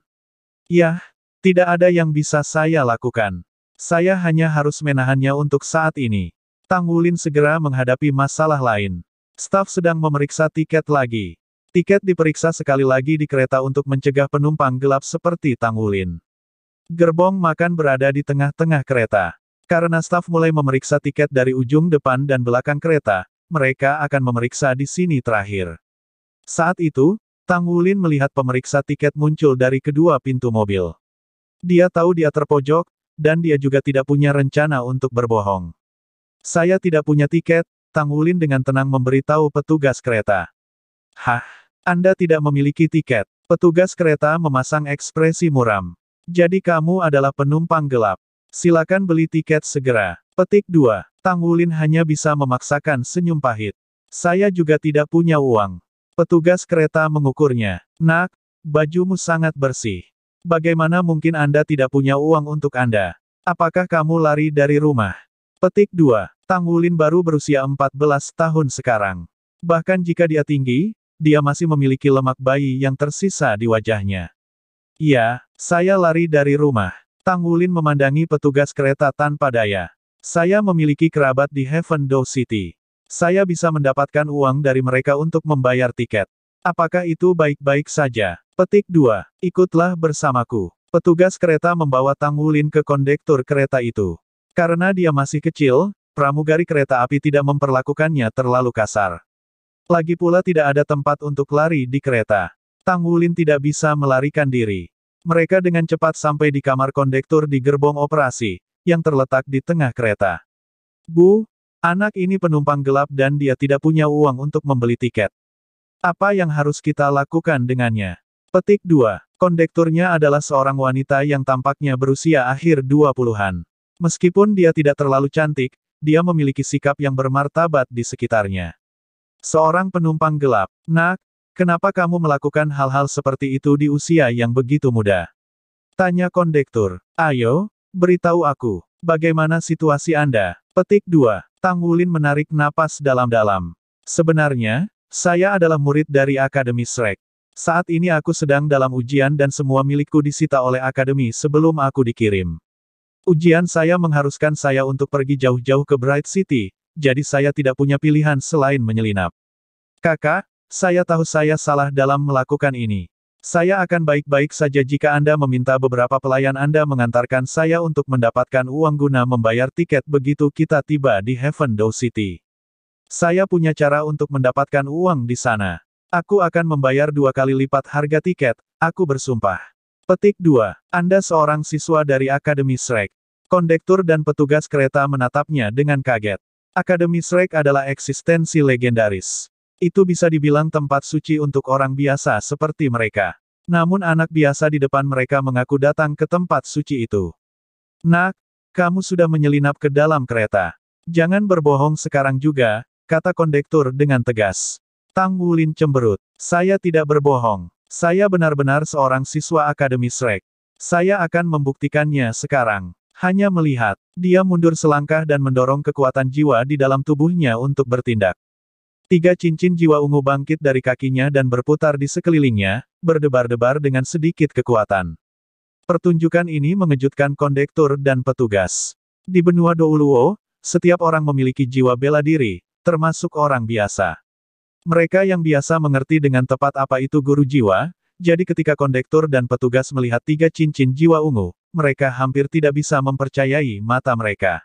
Yah, tidak ada yang bisa saya lakukan. Saya hanya harus menahannya untuk saat ini. Tang Wulin segera menghadapi masalah lain. Staf sedang memeriksa tiket lagi. Tiket diperiksa sekali lagi di kereta untuk mencegah penumpang gelap seperti Tang Wulin. Gerbong makan berada di tengah-tengah kereta. Karena staf mulai memeriksa tiket dari ujung depan dan belakang kereta, mereka akan memeriksa di sini terakhir. Saat itu, Tang Wulin melihat pemeriksa tiket muncul dari kedua pintu mobil. Dia tahu dia terpojok, dan dia juga tidak punya rencana untuk berbohong. Saya tidak punya tiket, Tang Wulin dengan tenang memberitahu petugas kereta. Hah, Anda tidak memiliki tiket. Petugas kereta memasang ekspresi muram. Jadi kamu adalah penumpang gelap. Silakan beli tiket segera. Petik 2. Tang Wulin hanya bisa memaksakan senyum pahit. Saya juga tidak punya uang. Petugas kereta mengukurnya. Nak, bajumu sangat bersih. Bagaimana mungkin Anda tidak punya uang untuk Anda? Apakah kamu lari dari rumah? Petik 2. Tang Wulin baru berusia 14 tahun sekarang. Bahkan jika dia tinggi, dia masih memiliki lemak bayi yang tersisa di wajahnya. Ya, saya lari dari rumah. Tang Wulin memandangi petugas kereta tanpa daya. Saya memiliki kerabat di Heaven Do City. Saya bisa mendapatkan uang dari mereka untuk membayar tiket. Apakah itu baik-baik saja? Petik 2. Ikutlah bersamaku. Petugas kereta membawa Tang Wulin ke kondektur kereta itu. Karena dia masih kecil, Pramugari kereta api tidak memperlakukannya terlalu kasar. Lagi pula tidak ada tempat untuk lari di kereta. Tang Wulin tidak bisa melarikan diri. Mereka dengan cepat sampai di kamar kondektur di gerbong operasi, yang terletak di tengah kereta. Bu, anak ini penumpang gelap dan dia tidak punya uang untuk membeli tiket. Apa yang harus kita lakukan dengannya? Petik 2. Kondekturnya adalah seorang wanita yang tampaknya berusia akhir 20-an. Meskipun dia tidak terlalu cantik, dia memiliki sikap yang bermartabat di sekitarnya. Seorang penumpang gelap, nak, kenapa kamu melakukan hal-hal seperti itu di usia yang begitu muda? Tanya kondektur, ayo, beritahu aku, bagaimana situasi Anda? Petik 2, Tang Wulin menarik napas dalam-dalam. Sebenarnya, saya adalah murid dari Akademi Shrek. Saat ini aku sedang dalam ujian dan semua milikku disita oleh akademi sebelum aku dikirim. Ujian saya mengharuskan saya untuk pergi jauh-jauh ke Bright City, jadi saya tidak punya pilihan selain menyelinap. Kakak, saya tahu saya salah dalam melakukan ini. Saya akan baik-baik saja jika Anda meminta beberapa pelayan Anda mengantarkan saya untuk mendapatkan uang guna membayar tiket begitu kita tiba di Heaven Dow City. Saya punya cara untuk mendapatkan uang di sana. Aku akan membayar dua kali lipat harga tiket, aku bersumpah. Petik 2. Anda seorang siswa dari Akademi Shrek. Kondektur dan petugas kereta menatapnya dengan kaget. Akademi Shrek adalah eksistensi legendaris. Itu bisa dibilang tempat suci untuk orang biasa seperti mereka. Namun anak biasa di depan mereka mengaku datang ke tempat suci itu. Nak, kamu sudah menyelinap ke dalam kereta. Jangan berbohong sekarang juga, kata kondektur dengan tegas. Tang Wulin cemberut. Saya tidak berbohong. Saya benar-benar seorang siswa Akademi Shrek. Saya akan membuktikannya sekarang. Hanya melihat, dia mundur selangkah dan mendorong kekuatan jiwa di dalam tubuhnya untuk bertindak. Tiga cincin jiwa ungu bangkit dari kakinya dan berputar di sekelilingnya, berdebar-debar dengan sedikit kekuatan. Pertunjukan ini mengejutkan kondektur dan petugas. Di benua Douluo, setiap orang memiliki jiwa bela diri, termasuk orang biasa. Mereka yang biasa mengerti dengan tepat apa itu guru jiwa, jadi ketika kondektur dan petugas melihat tiga cincin jiwa ungu, mereka hampir tidak bisa mempercayai mata mereka.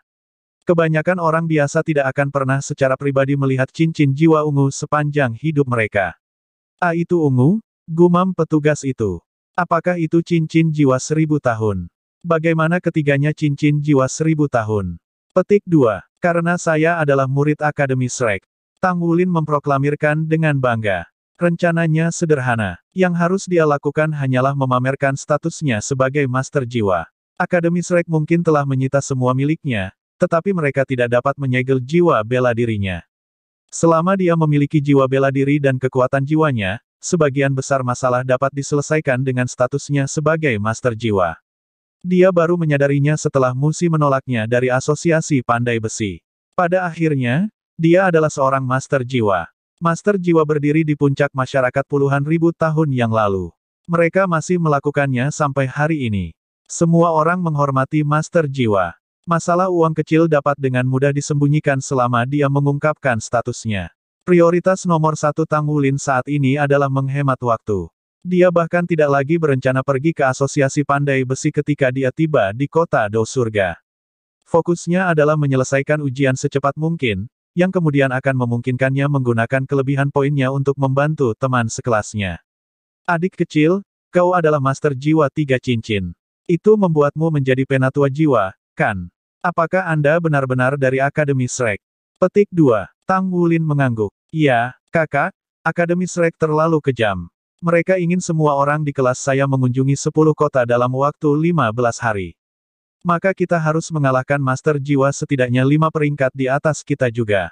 Kebanyakan orang biasa tidak akan pernah secara pribadi melihat cincin jiwa ungu sepanjang hidup mereka. A itu ungu? Gumam petugas itu. Apakah itu cincin jiwa seribu tahun? Bagaimana ketiganya cincin jiwa seribu tahun? Petik 2. Karena saya adalah murid Akademi Srek, Tang Wulin memproklamirkan dengan bangga. Rencananya sederhana. Yang harus dia lakukan hanyalah memamerkan statusnya sebagai master jiwa. Akademi Srek mungkin telah menyita semua miliknya, tetapi mereka tidak dapat menyegel jiwa bela dirinya. Selama dia memiliki jiwa bela diri dan kekuatan jiwanya, sebagian besar masalah dapat diselesaikan dengan statusnya sebagai master jiwa. Dia baru menyadarinya setelah Musi menolaknya dari asosiasi pandai besi. Pada akhirnya, dia adalah seorang master jiwa. Master jiwa berdiri di puncak masyarakat puluhan ribu tahun yang lalu. Mereka masih melakukannya sampai hari ini. Semua orang menghormati master jiwa. Masalah uang kecil dapat dengan mudah disembunyikan selama dia mengungkapkan statusnya. Prioritas nomor satu Tang Wulin saat ini adalah menghemat waktu. Dia bahkan tidak lagi berencana pergi ke asosiasi pandai besi ketika dia tiba di kota Do Surga. Fokusnya adalah menyelesaikan ujian secepat mungkin, yang kemudian akan memungkinkannya menggunakan kelebihan poinnya untuk membantu teman sekelasnya. Adik kecil, kau adalah master jiwa tiga cincin. Itu membuatmu menjadi penatua jiwa, kan? Apakah Anda benar-benar dari Akademi Shrek? Petik 2. Tang Wulin mengangguk. Ya, kakak, Akademi Shrek terlalu kejam. Mereka ingin semua orang di kelas saya mengunjungi 10 kota dalam waktu 15 hari maka kita harus mengalahkan Master Jiwa setidaknya lima peringkat di atas kita juga.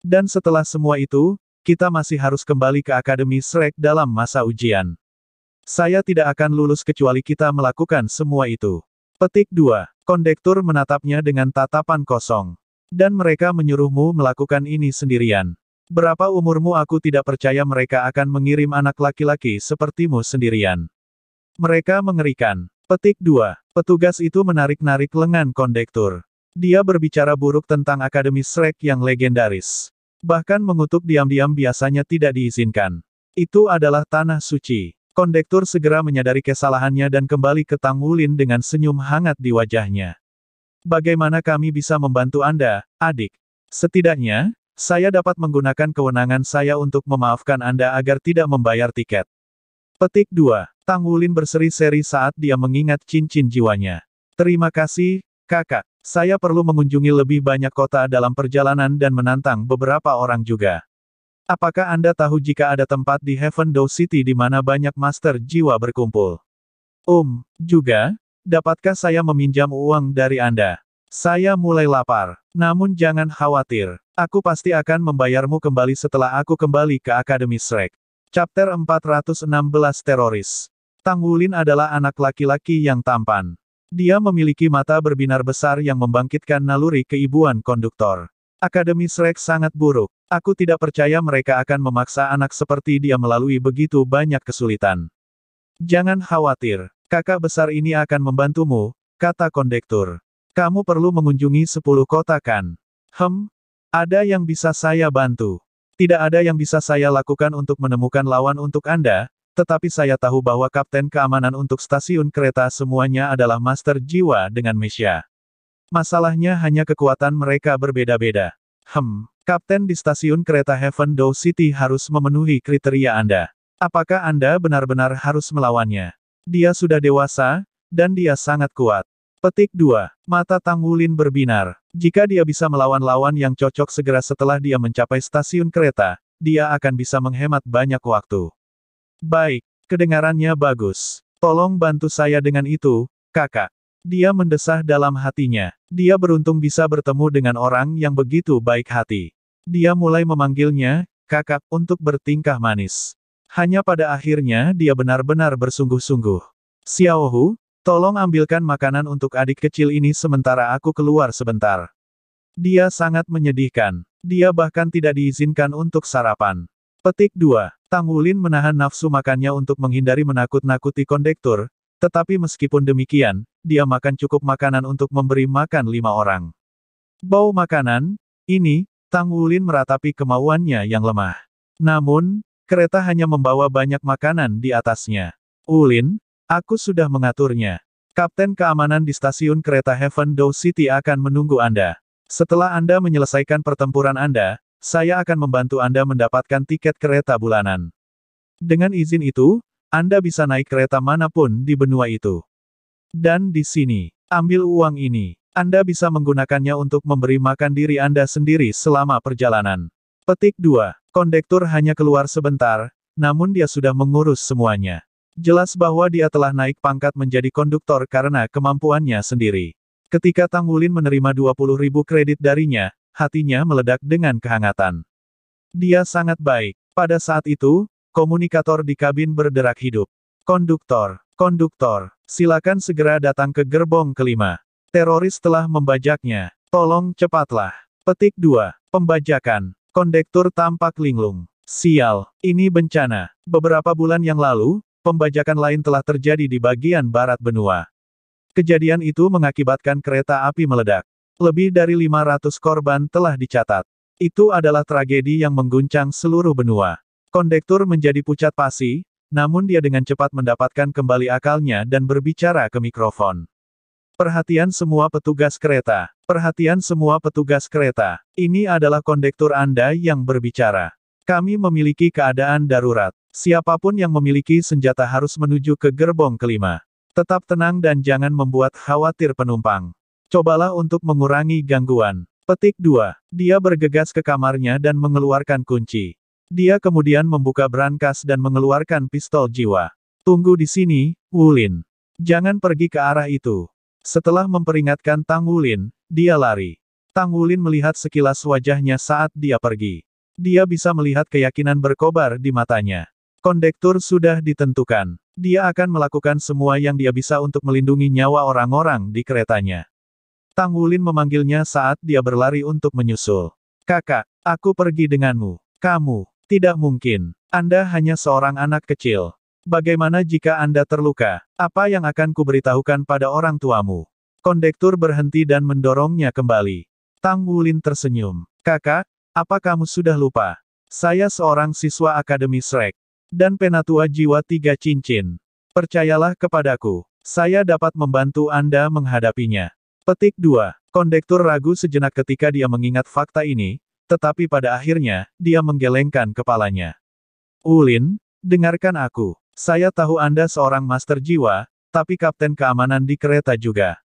Dan setelah semua itu, kita masih harus kembali ke Akademi Shrek dalam masa ujian. Saya tidak akan lulus kecuali kita melakukan semua itu. Petik 2. Kondektur menatapnya dengan tatapan kosong. Dan mereka menyuruhmu melakukan ini sendirian. Berapa umurmu aku tidak percaya mereka akan mengirim anak laki-laki sepertimu sendirian. Mereka mengerikan. Petik 2. Petugas itu menarik-narik lengan kondektur. Dia berbicara buruk tentang Akademi Shrek yang legendaris. Bahkan mengutuk diam-diam biasanya tidak diizinkan. Itu adalah tanah suci. Kondektur segera menyadari kesalahannya dan kembali ke Tang Wulin dengan senyum hangat di wajahnya. Bagaimana kami bisa membantu Anda, adik? Setidaknya, saya dapat menggunakan kewenangan saya untuk memaafkan Anda agar tidak membayar tiket. Petik 2. Tang Wulin berseri-seri saat dia mengingat cincin jiwanya. Terima kasih, kakak. Saya perlu mengunjungi lebih banyak kota dalam perjalanan dan menantang beberapa orang juga. Apakah Anda tahu jika ada tempat di Heaven Dow City di mana banyak master jiwa berkumpul? Um, juga, dapatkah saya meminjam uang dari Anda? Saya mulai lapar. Namun jangan khawatir. Aku pasti akan membayarmu kembali setelah aku kembali ke Akademi Shrek. Chapter 416 Teroris Tang Wulin adalah anak laki-laki yang tampan. Dia memiliki mata berbinar besar yang membangkitkan naluri keibuan konduktor. Akademi Shrek sangat buruk. Aku tidak percaya mereka akan memaksa anak seperti dia melalui begitu banyak kesulitan. Jangan khawatir, kakak besar ini akan membantumu, kata kondektur. Kamu perlu mengunjungi sepuluh kota kan? Hem, ada yang bisa saya bantu. Tidak ada yang bisa saya lakukan untuk menemukan lawan untuk Anda, tetapi saya tahu bahwa kapten keamanan untuk stasiun kereta semuanya adalah Master Jiwa dengan Mesia. Masalahnya hanya kekuatan mereka berbeda-beda. Hmm, kapten di stasiun kereta Heaven Dow City harus memenuhi kriteria Anda. Apakah Anda benar-benar harus melawannya? Dia sudah dewasa, dan dia sangat kuat. Petik 2. Mata Tang Wulin berbinar. Jika dia bisa melawan lawan yang cocok segera setelah dia mencapai stasiun kereta, dia akan bisa menghemat banyak waktu. Baik, kedengarannya bagus. Tolong bantu saya dengan itu, kakak. Dia mendesah dalam hatinya. Dia beruntung bisa bertemu dengan orang yang begitu baik hati. Dia mulai memanggilnya, kakak, untuk bertingkah manis. Hanya pada akhirnya dia benar-benar bersungguh-sungguh. Xiaohu, tolong ambilkan makanan untuk adik kecil ini sementara aku keluar sebentar. Dia sangat menyedihkan. Dia bahkan tidak diizinkan untuk sarapan. Petik 2. Tang Wulin menahan nafsu makannya untuk menghindari menakut-nakuti kondektur, tetapi meskipun demikian, dia makan cukup makanan untuk memberi makan lima orang. Bau makanan, ini, Tang Wulin meratapi kemauannya yang lemah. Namun, kereta hanya membawa banyak makanan di atasnya. Wulin, aku sudah mengaturnya. Kapten keamanan di stasiun kereta Heaven Dou City akan menunggu Anda. Setelah Anda menyelesaikan pertempuran Anda, saya akan membantu Anda mendapatkan tiket kereta bulanan. Dengan izin itu, Anda bisa naik kereta manapun di benua itu. Dan di sini, ambil uang ini. Anda bisa menggunakannya untuk memberi makan diri Anda sendiri selama perjalanan. Petik 2. Kondektur hanya keluar sebentar, namun dia sudah mengurus semuanya. Jelas bahwa dia telah naik pangkat menjadi konduktor karena kemampuannya sendiri. Ketika Tang Wulin menerima ribu kredit darinya, hatinya meledak dengan kehangatan. Dia sangat baik. Pada saat itu, komunikator di kabin berderak hidup. Konduktor, konduktor, silakan segera datang ke gerbong kelima. Teroris telah membajaknya. Tolong cepatlah. Petik 2. Pembajakan. Kondektur tampak linglung. Sial, ini bencana. Beberapa bulan yang lalu, pembajakan lain telah terjadi di bagian barat benua. Kejadian itu mengakibatkan kereta api meledak. Lebih dari 500 korban telah dicatat. Itu adalah tragedi yang mengguncang seluruh benua. Kondektur menjadi pucat pasi, namun dia dengan cepat mendapatkan kembali akalnya dan berbicara ke mikrofon. Perhatian semua petugas kereta. Perhatian semua petugas kereta. Ini adalah kondektur Anda yang berbicara. Kami memiliki keadaan darurat. Siapapun yang memiliki senjata harus menuju ke gerbong kelima. Tetap tenang dan jangan membuat khawatir penumpang. Cobalah untuk mengurangi gangguan. Petik 2. Dia bergegas ke kamarnya dan mengeluarkan kunci. Dia kemudian membuka brankas dan mengeluarkan pistol jiwa. Tunggu di sini, Wulin. Jangan pergi ke arah itu. Setelah memperingatkan Tang Wulin, dia lari. Tang Wulin melihat sekilas wajahnya saat dia pergi. Dia bisa melihat keyakinan berkobar di matanya. Kondektur sudah ditentukan. Dia akan melakukan semua yang dia bisa untuk melindungi nyawa orang-orang di keretanya. Tang Wulin memanggilnya saat dia berlari untuk menyusul. Kakak, aku pergi denganmu. Kamu, tidak mungkin. Anda hanya seorang anak kecil. Bagaimana jika Anda terluka? Apa yang akan kuberitahukan pada orang tuamu? Kondektur berhenti dan mendorongnya kembali. Tang Wulin tersenyum. Kakak, apa kamu sudah lupa? Saya seorang siswa Akademi Srek. Dan penatua jiwa tiga cincin. Percayalah kepadaku. Saya dapat membantu Anda menghadapinya. Petik 2. Kondektur ragu sejenak ketika dia mengingat fakta ini, tetapi pada akhirnya, dia menggelengkan kepalanya. Ulin, dengarkan aku. Saya tahu Anda seorang master jiwa, tapi kapten keamanan di kereta juga.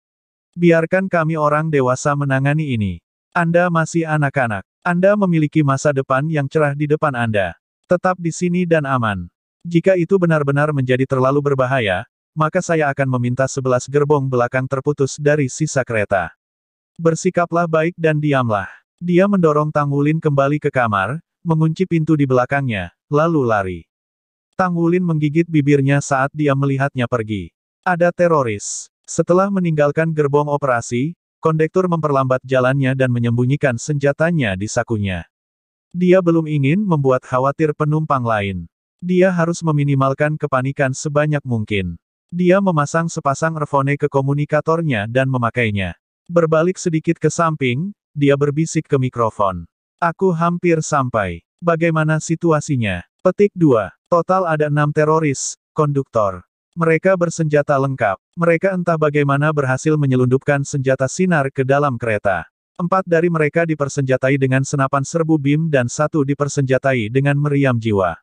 Biarkan kami orang dewasa menangani ini. Anda masih anak-anak. Anda memiliki masa depan yang cerah di depan Anda. Tetap di sini dan aman. Jika itu benar-benar menjadi terlalu berbahaya, maka saya akan meminta sebelas gerbong belakang terputus dari sisa kereta. Bersikaplah baik dan diamlah. Dia mendorong Tang Wulin kembali ke kamar, mengunci pintu di belakangnya, lalu lari. Tang Wulin menggigit bibirnya saat dia melihatnya pergi. Ada teroris. Setelah meninggalkan gerbong operasi, kondektur memperlambat jalannya dan menyembunyikan senjatanya di sakunya. Dia belum ingin membuat khawatir penumpang lain. Dia harus meminimalkan kepanikan sebanyak mungkin. Dia memasang sepasang refone ke komunikatornya dan memakainya. Berbalik sedikit ke samping, dia berbisik ke mikrofon. Aku hampir sampai. Bagaimana situasinya? Petik 2. Total ada enam teroris, konduktor. Mereka bersenjata lengkap. Mereka entah bagaimana berhasil menyelundupkan senjata sinar ke dalam kereta. Empat dari mereka dipersenjatai dengan senapan serbu BIM dan satu dipersenjatai dengan meriam jiwa.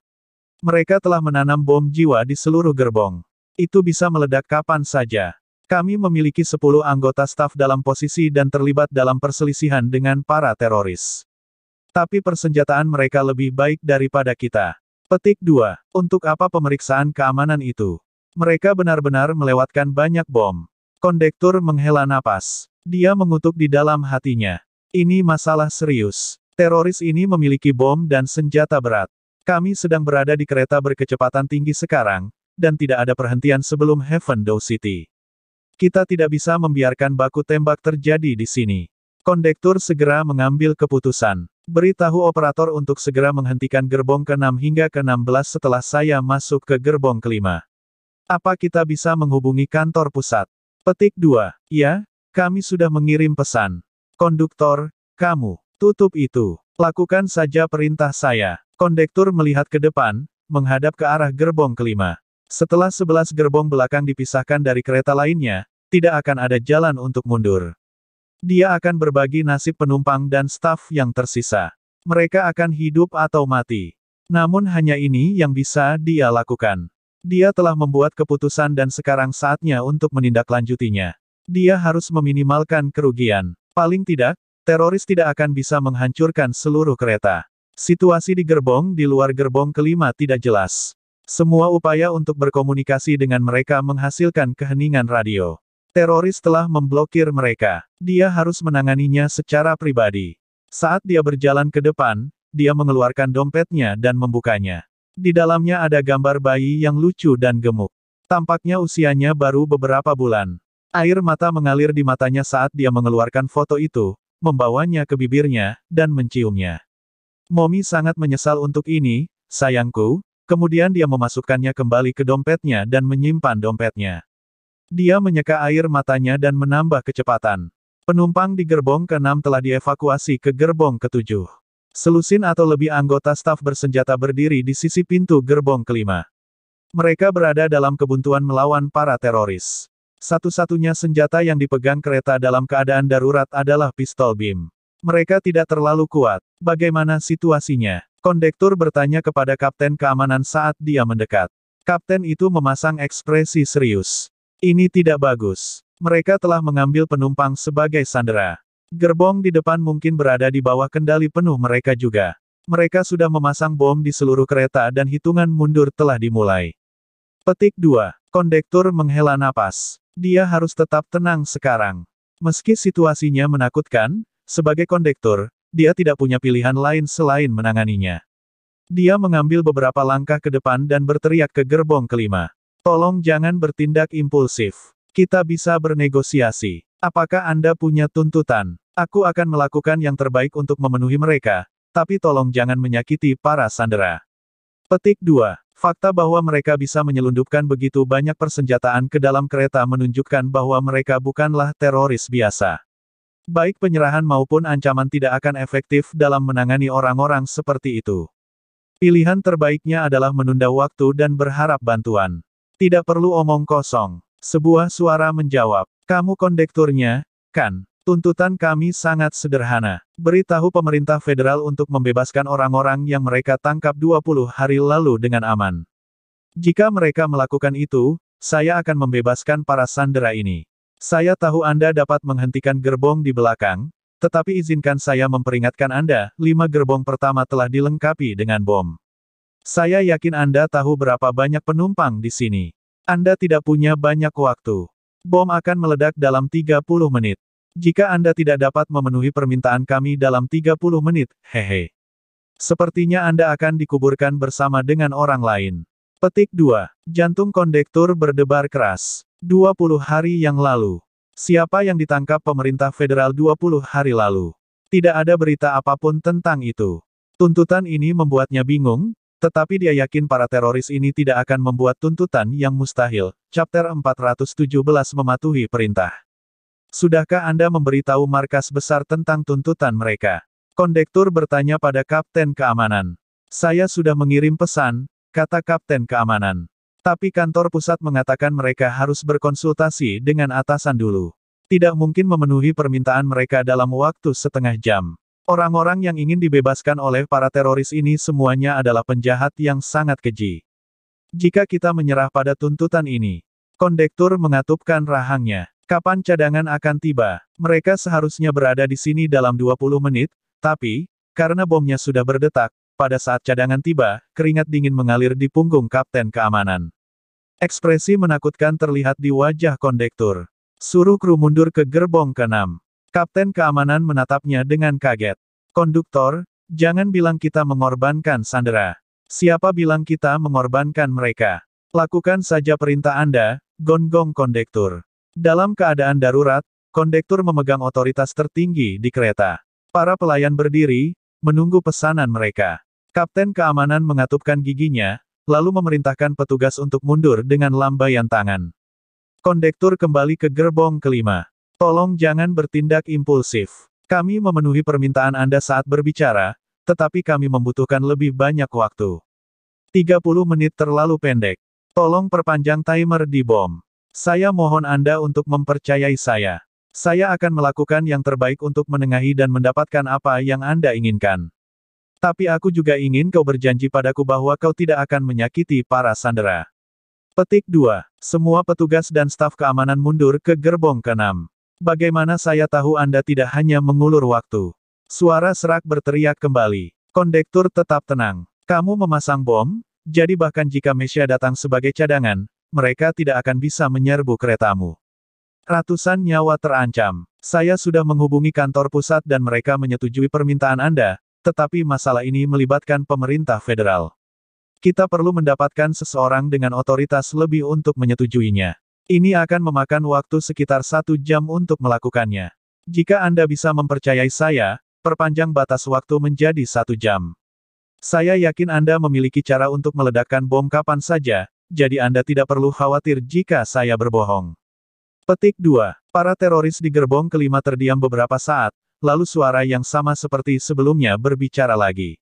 Mereka telah menanam bom jiwa di seluruh gerbong. Itu bisa meledak kapan saja. Kami memiliki 10 anggota staf dalam posisi dan terlibat dalam perselisihan dengan para teroris. Tapi persenjataan mereka lebih baik daripada kita. Petik 2. Untuk apa pemeriksaan keamanan itu? Mereka benar-benar melewatkan banyak bom. Kondektur menghela napas. Dia mengutuk di dalam hatinya. Ini masalah serius. Teroris ini memiliki bom dan senjata berat. Kami sedang berada di kereta berkecepatan tinggi sekarang, dan tidak ada perhentian sebelum Heaven Dow City. Kita tidak bisa membiarkan baku tembak terjadi di sini. Kondektur segera mengambil keputusan. Beritahu operator untuk segera menghentikan gerbong ke-6 hingga ke-16 setelah saya masuk ke gerbong kelima. Apa kita bisa menghubungi kantor pusat? Petik 2. Ya, kami sudah mengirim pesan. Konduktor, kamu, tutup itu. Lakukan saja perintah saya. Kondektur melihat ke depan, menghadap ke arah gerbong kelima. Setelah sebelas gerbong belakang dipisahkan dari kereta lainnya, tidak akan ada jalan untuk mundur. Dia akan berbagi nasib penumpang dan staf yang tersisa. Mereka akan hidup atau mati. Namun hanya ini yang bisa dia lakukan. Dia telah membuat keputusan dan sekarang saatnya untuk menindaklanjutinya. Dia harus meminimalkan kerugian. Paling tidak, teroris tidak akan bisa menghancurkan seluruh kereta. Situasi di gerbong di luar gerbong kelima tidak jelas. Semua upaya untuk berkomunikasi dengan mereka menghasilkan keheningan radio. Teroris telah memblokir mereka. Dia harus menanganinya secara pribadi. Saat dia berjalan ke depan, dia mengeluarkan dompetnya dan membukanya. Di dalamnya ada gambar bayi yang lucu dan gemuk. Tampaknya usianya baru beberapa bulan. Air mata mengalir di matanya saat dia mengeluarkan foto itu, membawanya ke bibirnya, dan menciumnya. Momi sangat menyesal untuk ini, sayangku, Kemudian dia memasukkannya kembali ke dompetnya dan menyimpan dompetnya. Dia menyeka air matanya dan menambah kecepatan. Penumpang di gerbong ke-6 telah dievakuasi ke gerbong ke-7. Selusin atau lebih anggota staf bersenjata berdiri di sisi pintu gerbong kelima. Mereka berada dalam kebuntuan melawan para teroris. Satu-satunya senjata yang dipegang kereta dalam keadaan darurat adalah pistol BIM. Mereka tidak terlalu kuat. Bagaimana situasinya? Kondektur bertanya kepada kapten keamanan saat dia mendekat. Kapten itu memasang ekspresi serius. Ini tidak bagus. Mereka telah mengambil penumpang sebagai sandera. Gerbong di depan mungkin berada di bawah kendali penuh mereka juga. Mereka sudah memasang bom di seluruh kereta dan hitungan mundur telah dimulai. Petik 2. Kondektur menghela napas. Dia harus tetap tenang sekarang. Meski situasinya menakutkan, sebagai kondektur, dia tidak punya pilihan lain selain menanganinya. Dia mengambil beberapa langkah ke depan dan berteriak ke gerbong kelima. Tolong jangan bertindak impulsif. Kita bisa bernegosiasi. Apakah Anda punya tuntutan? Aku akan melakukan yang terbaik untuk memenuhi mereka, tapi tolong jangan menyakiti para sandera. Petik 2. Fakta bahwa mereka bisa menyelundupkan begitu banyak persenjataan ke dalam kereta menunjukkan bahwa mereka bukanlah teroris biasa. Baik penyerahan maupun ancaman tidak akan efektif dalam menangani orang-orang seperti itu. Pilihan terbaiknya adalah menunda waktu dan berharap bantuan. Tidak perlu omong kosong. Sebuah suara menjawab, kamu kondekturnya, kan? Tuntutan kami sangat sederhana. Beritahu pemerintah federal untuk membebaskan orang-orang yang mereka tangkap 20 hari lalu dengan aman. Jika mereka melakukan itu, saya akan membebaskan para sandera ini. Saya tahu Anda dapat menghentikan gerbong di belakang, tetapi izinkan saya memperingatkan Anda, lima gerbong pertama telah dilengkapi dengan bom. Saya yakin Anda tahu berapa banyak penumpang di sini. Anda tidak punya banyak waktu. Bom akan meledak dalam 30 menit. Jika Anda tidak dapat memenuhi permintaan kami dalam 30 menit, hehe. Sepertinya Anda akan dikuburkan bersama dengan orang lain. Petik 2. Jantung kondektur berdebar keras. 20 hari yang lalu. Siapa yang ditangkap pemerintah federal 20 hari lalu? Tidak ada berita apapun tentang itu. Tuntutan ini membuatnya bingung, tetapi dia yakin para teroris ini tidak akan membuat tuntutan yang mustahil. Chapter 417 mematuhi perintah. Sudahkah Anda memberitahu markas besar tentang tuntutan mereka? Kondektur bertanya pada Kapten Keamanan. Saya sudah mengirim pesan, kata Kapten Keamanan. Tapi kantor pusat mengatakan mereka harus berkonsultasi dengan atasan dulu. Tidak mungkin memenuhi permintaan mereka dalam waktu setengah jam. Orang-orang yang ingin dibebaskan oleh para teroris ini semuanya adalah penjahat yang sangat keji. Jika kita menyerah pada tuntutan ini, kondektur mengatupkan rahangnya. Kapan cadangan akan tiba? Mereka seharusnya berada di sini dalam 20 menit, tapi, karena bomnya sudah berdetak, pada saat cadangan tiba, keringat dingin mengalir di punggung kapten keamanan. Ekspresi menakutkan terlihat di wajah kondektur. Suruh kru mundur ke gerbong ke-6. Kapten keamanan menatapnya dengan kaget. Konduktor, jangan bilang kita mengorbankan Sandera. Siapa bilang kita mengorbankan mereka? Lakukan saja perintah Anda, gonggong kondektur. Dalam keadaan darurat, kondektur memegang otoritas tertinggi di kereta. Para pelayan berdiri, menunggu pesanan mereka. Kapten keamanan mengatupkan giginya, lalu memerintahkan petugas untuk mundur dengan lambaian tangan. Kondektur kembali ke gerbong kelima. Tolong jangan bertindak impulsif. Kami memenuhi permintaan Anda saat berbicara, tetapi kami membutuhkan lebih banyak waktu. 30 menit terlalu pendek. Tolong perpanjang timer di bom. Saya mohon Anda untuk mempercayai saya. Saya akan melakukan yang terbaik untuk menengahi dan mendapatkan apa yang Anda inginkan. Tapi aku juga ingin kau berjanji padaku bahwa kau tidak akan menyakiti para sandera. Petik 2. Semua petugas dan staf keamanan mundur ke gerbong ke-6. Bagaimana saya tahu Anda tidak hanya mengulur waktu? Suara serak berteriak kembali. Kondektur tetap tenang. Kamu memasang bom, jadi bahkan jika Mesia datang sebagai cadangan, mereka tidak akan bisa menyerbu keretamu. Ratusan nyawa terancam. Saya sudah menghubungi kantor pusat dan mereka menyetujui permintaan Anda, tetapi masalah ini melibatkan pemerintah federal. Kita perlu mendapatkan seseorang dengan otoritas lebih untuk menyetujuinya. Ini akan memakan waktu sekitar satu jam untuk melakukannya. Jika Anda bisa mempercayai saya, perpanjang batas waktu menjadi satu jam. Saya yakin Anda memiliki cara untuk meledakkan bom kapan saja, jadi Anda tidak perlu khawatir jika saya berbohong. Petik 2. Para teroris di gerbong kelima terdiam beberapa saat, lalu suara yang sama seperti sebelumnya berbicara lagi.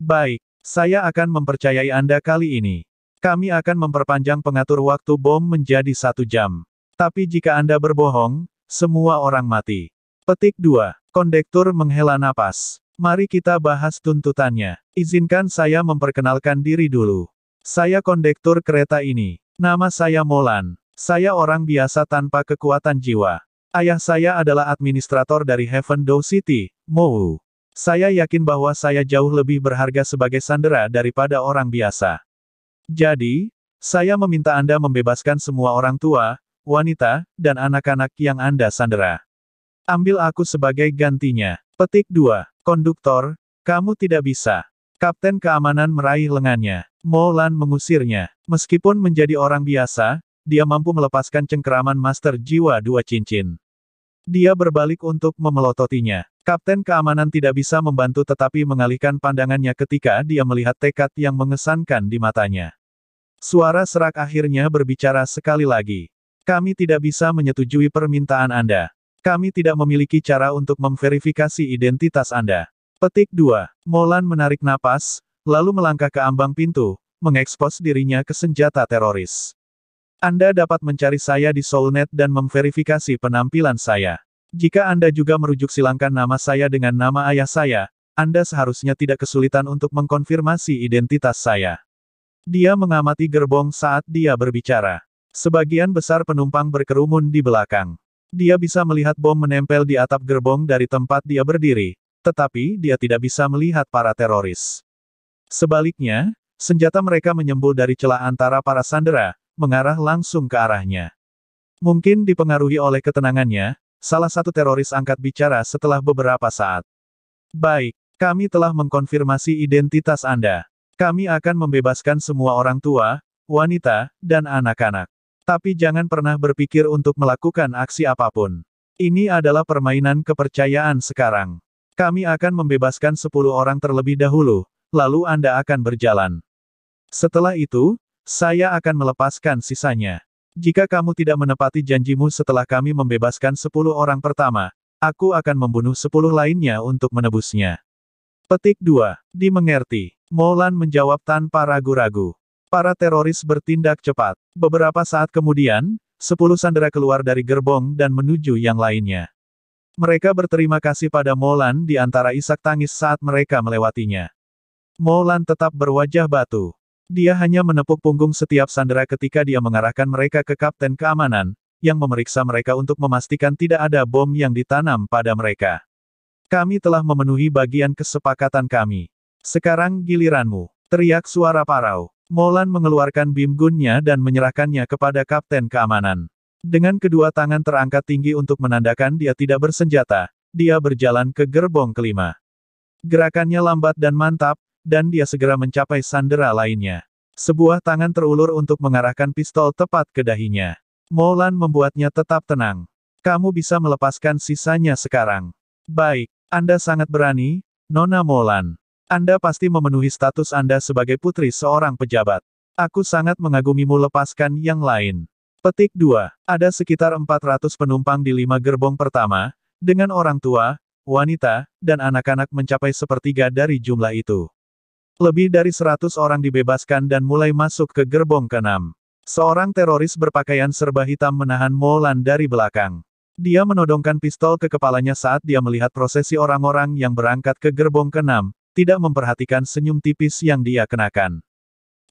Baik, saya akan mempercayai Anda kali ini. Kami akan memperpanjang pengatur waktu bom menjadi satu jam. Tapi jika Anda berbohong, semua orang mati. Petik 2. Kondektur menghela napas. Mari kita bahas tuntutannya. Izinkan saya memperkenalkan diri dulu. Saya kondektur kereta ini. Nama saya Molan. Saya orang biasa tanpa kekuatan jiwa. Ayah saya adalah administrator dari Heaven Dow City, Mou. Saya yakin bahwa saya jauh lebih berharga sebagai sandera daripada orang biasa. Jadi, saya meminta Anda membebaskan semua orang tua, wanita, dan anak-anak yang Anda sandera. Ambil aku sebagai gantinya. Petik 2. Konduktor, kamu tidak bisa. Kapten keamanan meraih lengannya. Molan mengusirnya. Meskipun menjadi orang biasa, dia mampu melepaskan cengkeraman Master Jiwa Dua Cincin. Dia berbalik untuk memelototinya. Kapten keamanan tidak bisa membantu tetapi mengalihkan pandangannya ketika dia melihat tekad yang mengesankan di matanya. Suara serak akhirnya berbicara sekali lagi. Kami tidak bisa menyetujui permintaan Anda. Kami tidak memiliki cara untuk memverifikasi identitas Anda. Petik 2. Molan menarik napas, lalu melangkah ke ambang pintu, mengekspos dirinya ke senjata teroris. Anda dapat mencari saya di Soulnet dan memverifikasi penampilan saya. Jika Anda juga merujuk silangkan nama saya dengan nama ayah saya, Anda seharusnya tidak kesulitan untuk mengkonfirmasi identitas saya. Dia mengamati gerbong saat dia berbicara. Sebagian besar penumpang berkerumun di belakang. Dia bisa melihat bom menempel di atap gerbong dari tempat dia berdiri, tetapi dia tidak bisa melihat para teroris. Sebaliknya, senjata mereka menyembul dari celah antara para sandera, mengarah langsung ke arahnya. Mungkin dipengaruhi oleh ketenangannya, salah satu teroris angkat bicara setelah beberapa saat. Baik, kami telah mengkonfirmasi identitas Anda. Kami akan membebaskan semua orang tua, wanita, dan anak-anak. Tapi jangan pernah berpikir untuk melakukan aksi apapun. Ini adalah permainan kepercayaan sekarang. Kami akan membebaskan 10 orang terlebih dahulu, lalu Anda akan berjalan. Setelah itu, saya akan melepaskan sisanya. Jika kamu tidak menepati janjimu setelah kami membebaskan sepuluh orang pertama, aku akan membunuh sepuluh lainnya untuk menebusnya. Petik 2. Dimengerti. Molan menjawab tanpa ragu-ragu. Para teroris bertindak cepat. Beberapa saat kemudian, sepuluh sandera keluar dari gerbong dan menuju yang lainnya. Mereka berterima kasih pada Molan di antara isak tangis saat mereka melewatinya. Molan tetap berwajah batu. Dia hanya menepuk punggung setiap sandera ketika dia mengarahkan mereka ke Kapten Keamanan, yang memeriksa mereka untuk memastikan tidak ada bom yang ditanam pada mereka. Kami telah memenuhi bagian kesepakatan kami. Sekarang giliranmu, teriak suara parau. Molan mengeluarkan bim gunnya dan menyerahkannya kepada Kapten Keamanan. Dengan kedua tangan terangkat tinggi untuk menandakan dia tidak bersenjata, dia berjalan ke gerbong kelima. Gerakannya lambat dan mantap, dan dia segera mencapai sandera lainnya. Sebuah tangan terulur untuk mengarahkan pistol tepat ke dahinya. Molan membuatnya tetap tenang. Kamu bisa melepaskan sisanya sekarang. Baik, Anda sangat berani, Nona Molan. Anda pasti memenuhi status Anda sebagai putri seorang pejabat. Aku sangat mengagumimu lepaskan yang lain. Petik 2. Ada sekitar 400 penumpang di lima gerbong pertama, dengan orang tua, wanita, dan anak-anak mencapai sepertiga dari jumlah itu. Lebih dari seratus orang dibebaskan dan mulai masuk ke gerbong keenam. Seorang teroris berpakaian serba hitam menahan Molan dari belakang. Dia menodongkan pistol ke kepalanya saat dia melihat prosesi orang-orang yang berangkat ke gerbong keenam, tidak memperhatikan senyum tipis yang dia kenakan.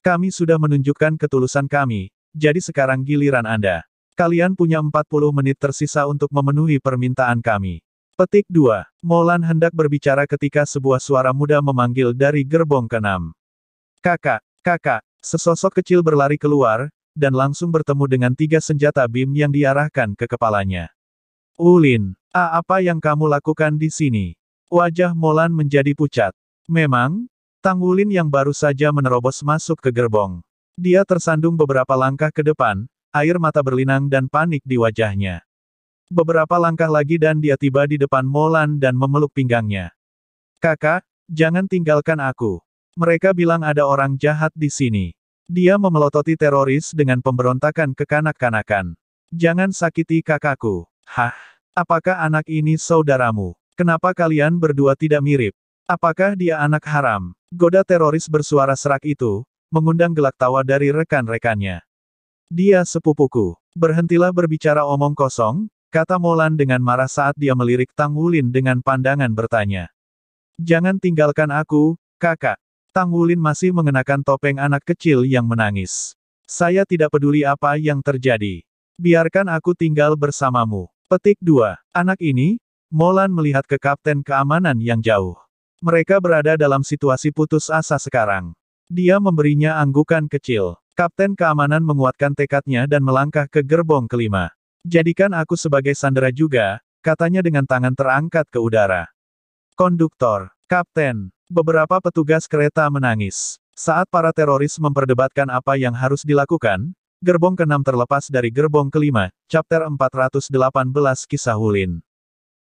Kami sudah menunjukkan ketulusan kami, jadi sekarang giliran Anda. Kalian punya 40 menit tersisa untuk memenuhi permintaan kami. Petik 2. Molan hendak berbicara ketika sebuah suara muda memanggil dari gerbong keenam. Kakak, kakak, sesosok kecil berlari keluar, dan langsung bertemu dengan tiga senjata BIM yang diarahkan ke kepalanya. Ulin, A, apa yang kamu lakukan di sini? Wajah Molan menjadi pucat. Memang, Tang Ulin yang baru saja menerobos masuk ke gerbong. Dia tersandung beberapa langkah ke depan, air mata berlinang dan panik di wajahnya. Beberapa langkah lagi dan dia tiba di depan Molan dan memeluk pinggangnya. Kakak, jangan tinggalkan aku. Mereka bilang ada orang jahat di sini. Dia memelototi teroris dengan pemberontakan kekanak-kanakan. Jangan sakiti kakakku. Hah, apakah anak ini saudaramu? Kenapa kalian berdua tidak mirip? Apakah dia anak haram? Goda teroris bersuara serak itu, mengundang gelak tawa dari rekan-rekannya. Dia sepupuku. Berhentilah berbicara omong kosong, Kata Molan dengan marah saat dia melirik Tang Wulin dengan pandangan bertanya. Jangan tinggalkan aku, kakak. Tang Wulin masih mengenakan topeng anak kecil yang menangis. Saya tidak peduli apa yang terjadi. Biarkan aku tinggal bersamamu. Petik 2. Anak ini, Molan melihat ke kapten keamanan yang jauh. Mereka berada dalam situasi putus asa sekarang. Dia memberinya anggukan kecil. Kapten keamanan menguatkan tekadnya dan melangkah ke gerbong kelima. Jadikan aku sebagai sandera juga, katanya dengan tangan terangkat ke udara. Konduktor, kapten, beberapa petugas kereta menangis. Saat para teroris memperdebatkan apa yang harus dilakukan, gerbong ke-6 terlepas dari gerbong ke-5, chapter 418 kisah hulin.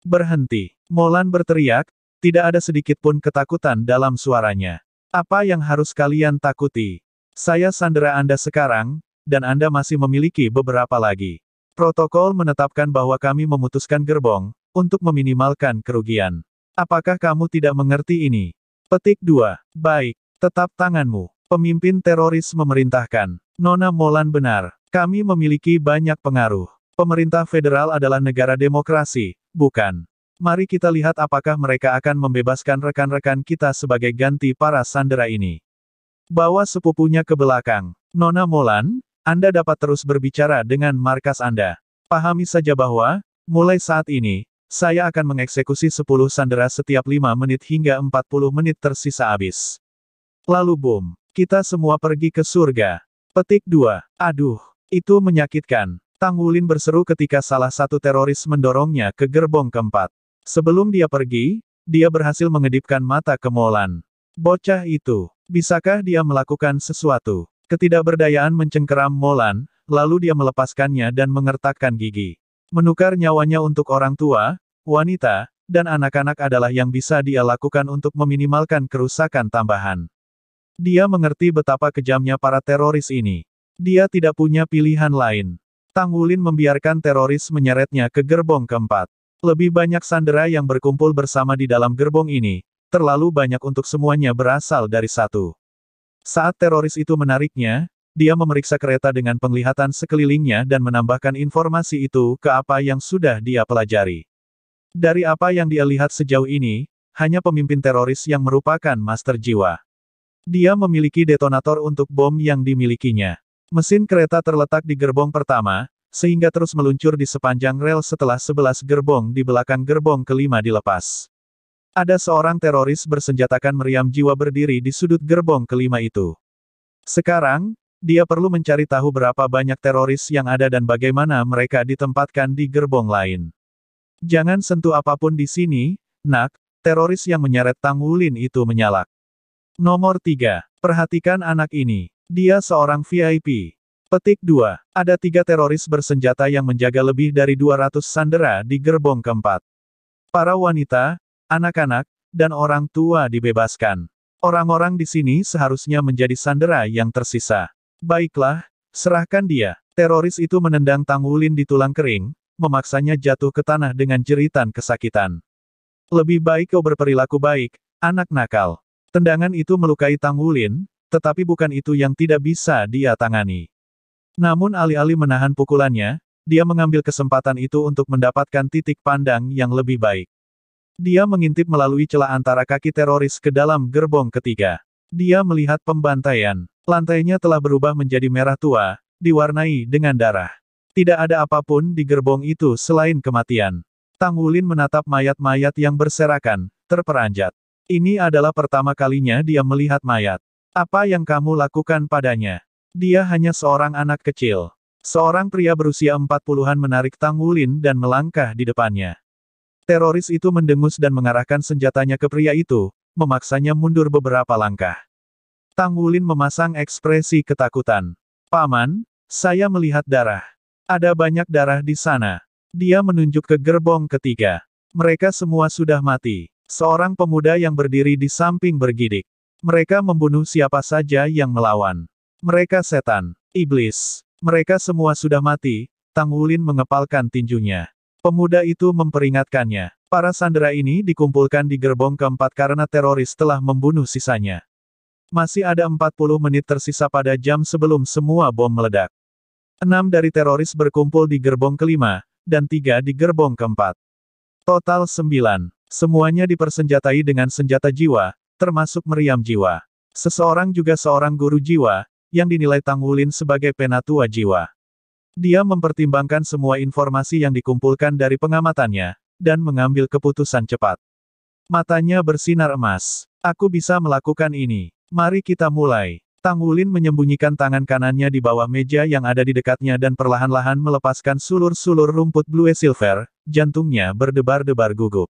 Berhenti. Molan berteriak, tidak ada sedikit pun ketakutan dalam suaranya. Apa yang harus kalian takuti? Saya sandera Anda sekarang, dan Anda masih memiliki beberapa lagi. Protokol menetapkan bahwa kami memutuskan gerbong, untuk meminimalkan kerugian. Apakah kamu tidak mengerti ini? Petik 2. Baik, tetap tanganmu. Pemimpin teroris memerintahkan. Nona Molan benar, kami memiliki banyak pengaruh. Pemerintah federal adalah negara demokrasi, bukan? Mari kita lihat apakah mereka akan membebaskan rekan-rekan kita sebagai ganti para sandera ini. Bawa sepupunya ke belakang. Nona Molan, anda dapat terus berbicara dengan markas Anda. Pahami saja bahwa, mulai saat ini, saya akan mengeksekusi 10 sandera setiap 5 menit hingga 40 menit tersisa habis. Lalu boom, kita semua pergi ke surga. Petik 2. Aduh, itu menyakitkan. Tang Wulin berseru ketika salah satu teroris mendorongnya ke gerbong keempat. Sebelum dia pergi, dia berhasil mengedipkan mata ke Molan. Bocah itu, bisakah dia melakukan sesuatu? Ketidakberdayaan mencengkeram Molan, lalu dia melepaskannya dan mengertakkan gigi. Menukar nyawanya untuk orang tua, wanita, dan anak-anak adalah yang bisa dia lakukan untuk meminimalkan kerusakan tambahan. Dia mengerti betapa kejamnya para teroris ini. Dia tidak punya pilihan lain. Tang Wulin membiarkan teroris menyeretnya ke gerbong keempat. Lebih banyak sandera yang berkumpul bersama di dalam gerbong ini, terlalu banyak untuk semuanya berasal dari satu. Saat teroris itu menariknya, dia memeriksa kereta dengan penglihatan sekelilingnya dan menambahkan informasi itu ke apa yang sudah dia pelajari. Dari apa yang dia lihat sejauh ini, hanya pemimpin teroris yang merupakan master jiwa. Dia memiliki detonator untuk bom yang dimilikinya. Mesin kereta terletak di gerbong pertama, sehingga terus meluncur di sepanjang rel setelah sebelas gerbong di belakang gerbong kelima dilepas. Ada seorang teroris bersenjatakan meriam jiwa berdiri di sudut gerbong kelima itu. Sekarang, dia perlu mencari tahu berapa banyak teroris yang ada dan bagaimana mereka ditempatkan di gerbong lain. Jangan sentuh apapun di sini, nak, teroris yang menyeret Tang Wulin itu menyalak. Nomor 3. Perhatikan anak ini. Dia seorang VIP. Petik 2. Ada tiga teroris bersenjata yang menjaga lebih dari 200 sandera di gerbong keempat. Para wanita, anak-anak, dan orang tua dibebaskan. Orang-orang di sini seharusnya menjadi sandera yang tersisa. Baiklah, serahkan dia. Teroris itu menendang Tang Wulin di tulang kering, memaksanya jatuh ke tanah dengan jeritan kesakitan. Lebih baik kau berperilaku baik, anak nakal. Tendangan itu melukai Tang Wulin, tetapi bukan itu yang tidak bisa dia tangani. Namun alih-alih menahan pukulannya, dia mengambil kesempatan itu untuk mendapatkan titik pandang yang lebih baik. Dia mengintip melalui celah antara kaki teroris ke dalam gerbong ketiga. Dia melihat pembantaian. Lantainya telah berubah menjadi merah tua, diwarnai dengan darah. Tidak ada apapun di gerbong itu selain kematian. Tang Wulin menatap mayat-mayat yang berserakan, terperanjat. Ini adalah pertama kalinya dia melihat mayat. Apa yang kamu lakukan padanya? Dia hanya seorang anak kecil. Seorang pria berusia empat puluhan menarik Tang Wulin dan melangkah di depannya. Teroris itu mendengus dan mengarahkan senjatanya ke pria itu, memaksanya mundur beberapa langkah. Tang Wulin memasang ekspresi ketakutan. Paman, saya melihat darah. Ada banyak darah di sana. Dia menunjuk ke gerbong ketiga. Mereka semua sudah mati. Seorang pemuda yang berdiri di samping bergidik. Mereka membunuh siapa saja yang melawan. Mereka setan, iblis. Mereka semua sudah mati, Tang Wulin mengepalkan tinjunya. Pemuda itu memperingatkannya. Para sandera ini dikumpulkan di gerbong keempat karena teroris telah membunuh sisanya. Masih ada 40 menit tersisa pada jam sebelum semua bom meledak. Enam dari teroris berkumpul di gerbong kelima, dan tiga di gerbong keempat. Total sembilan. Semuanya dipersenjatai dengan senjata jiwa, termasuk meriam jiwa. Seseorang juga seorang guru jiwa, yang dinilai Tang Wulin sebagai penatua jiwa. Dia mempertimbangkan semua informasi yang dikumpulkan dari pengamatannya, dan mengambil keputusan cepat. Matanya bersinar emas. Aku bisa melakukan ini. Mari kita mulai. Tang Wulin menyembunyikan tangan kanannya di bawah meja yang ada di dekatnya dan perlahan-lahan melepaskan sulur-sulur rumput blue silver, jantungnya berdebar-debar gugup.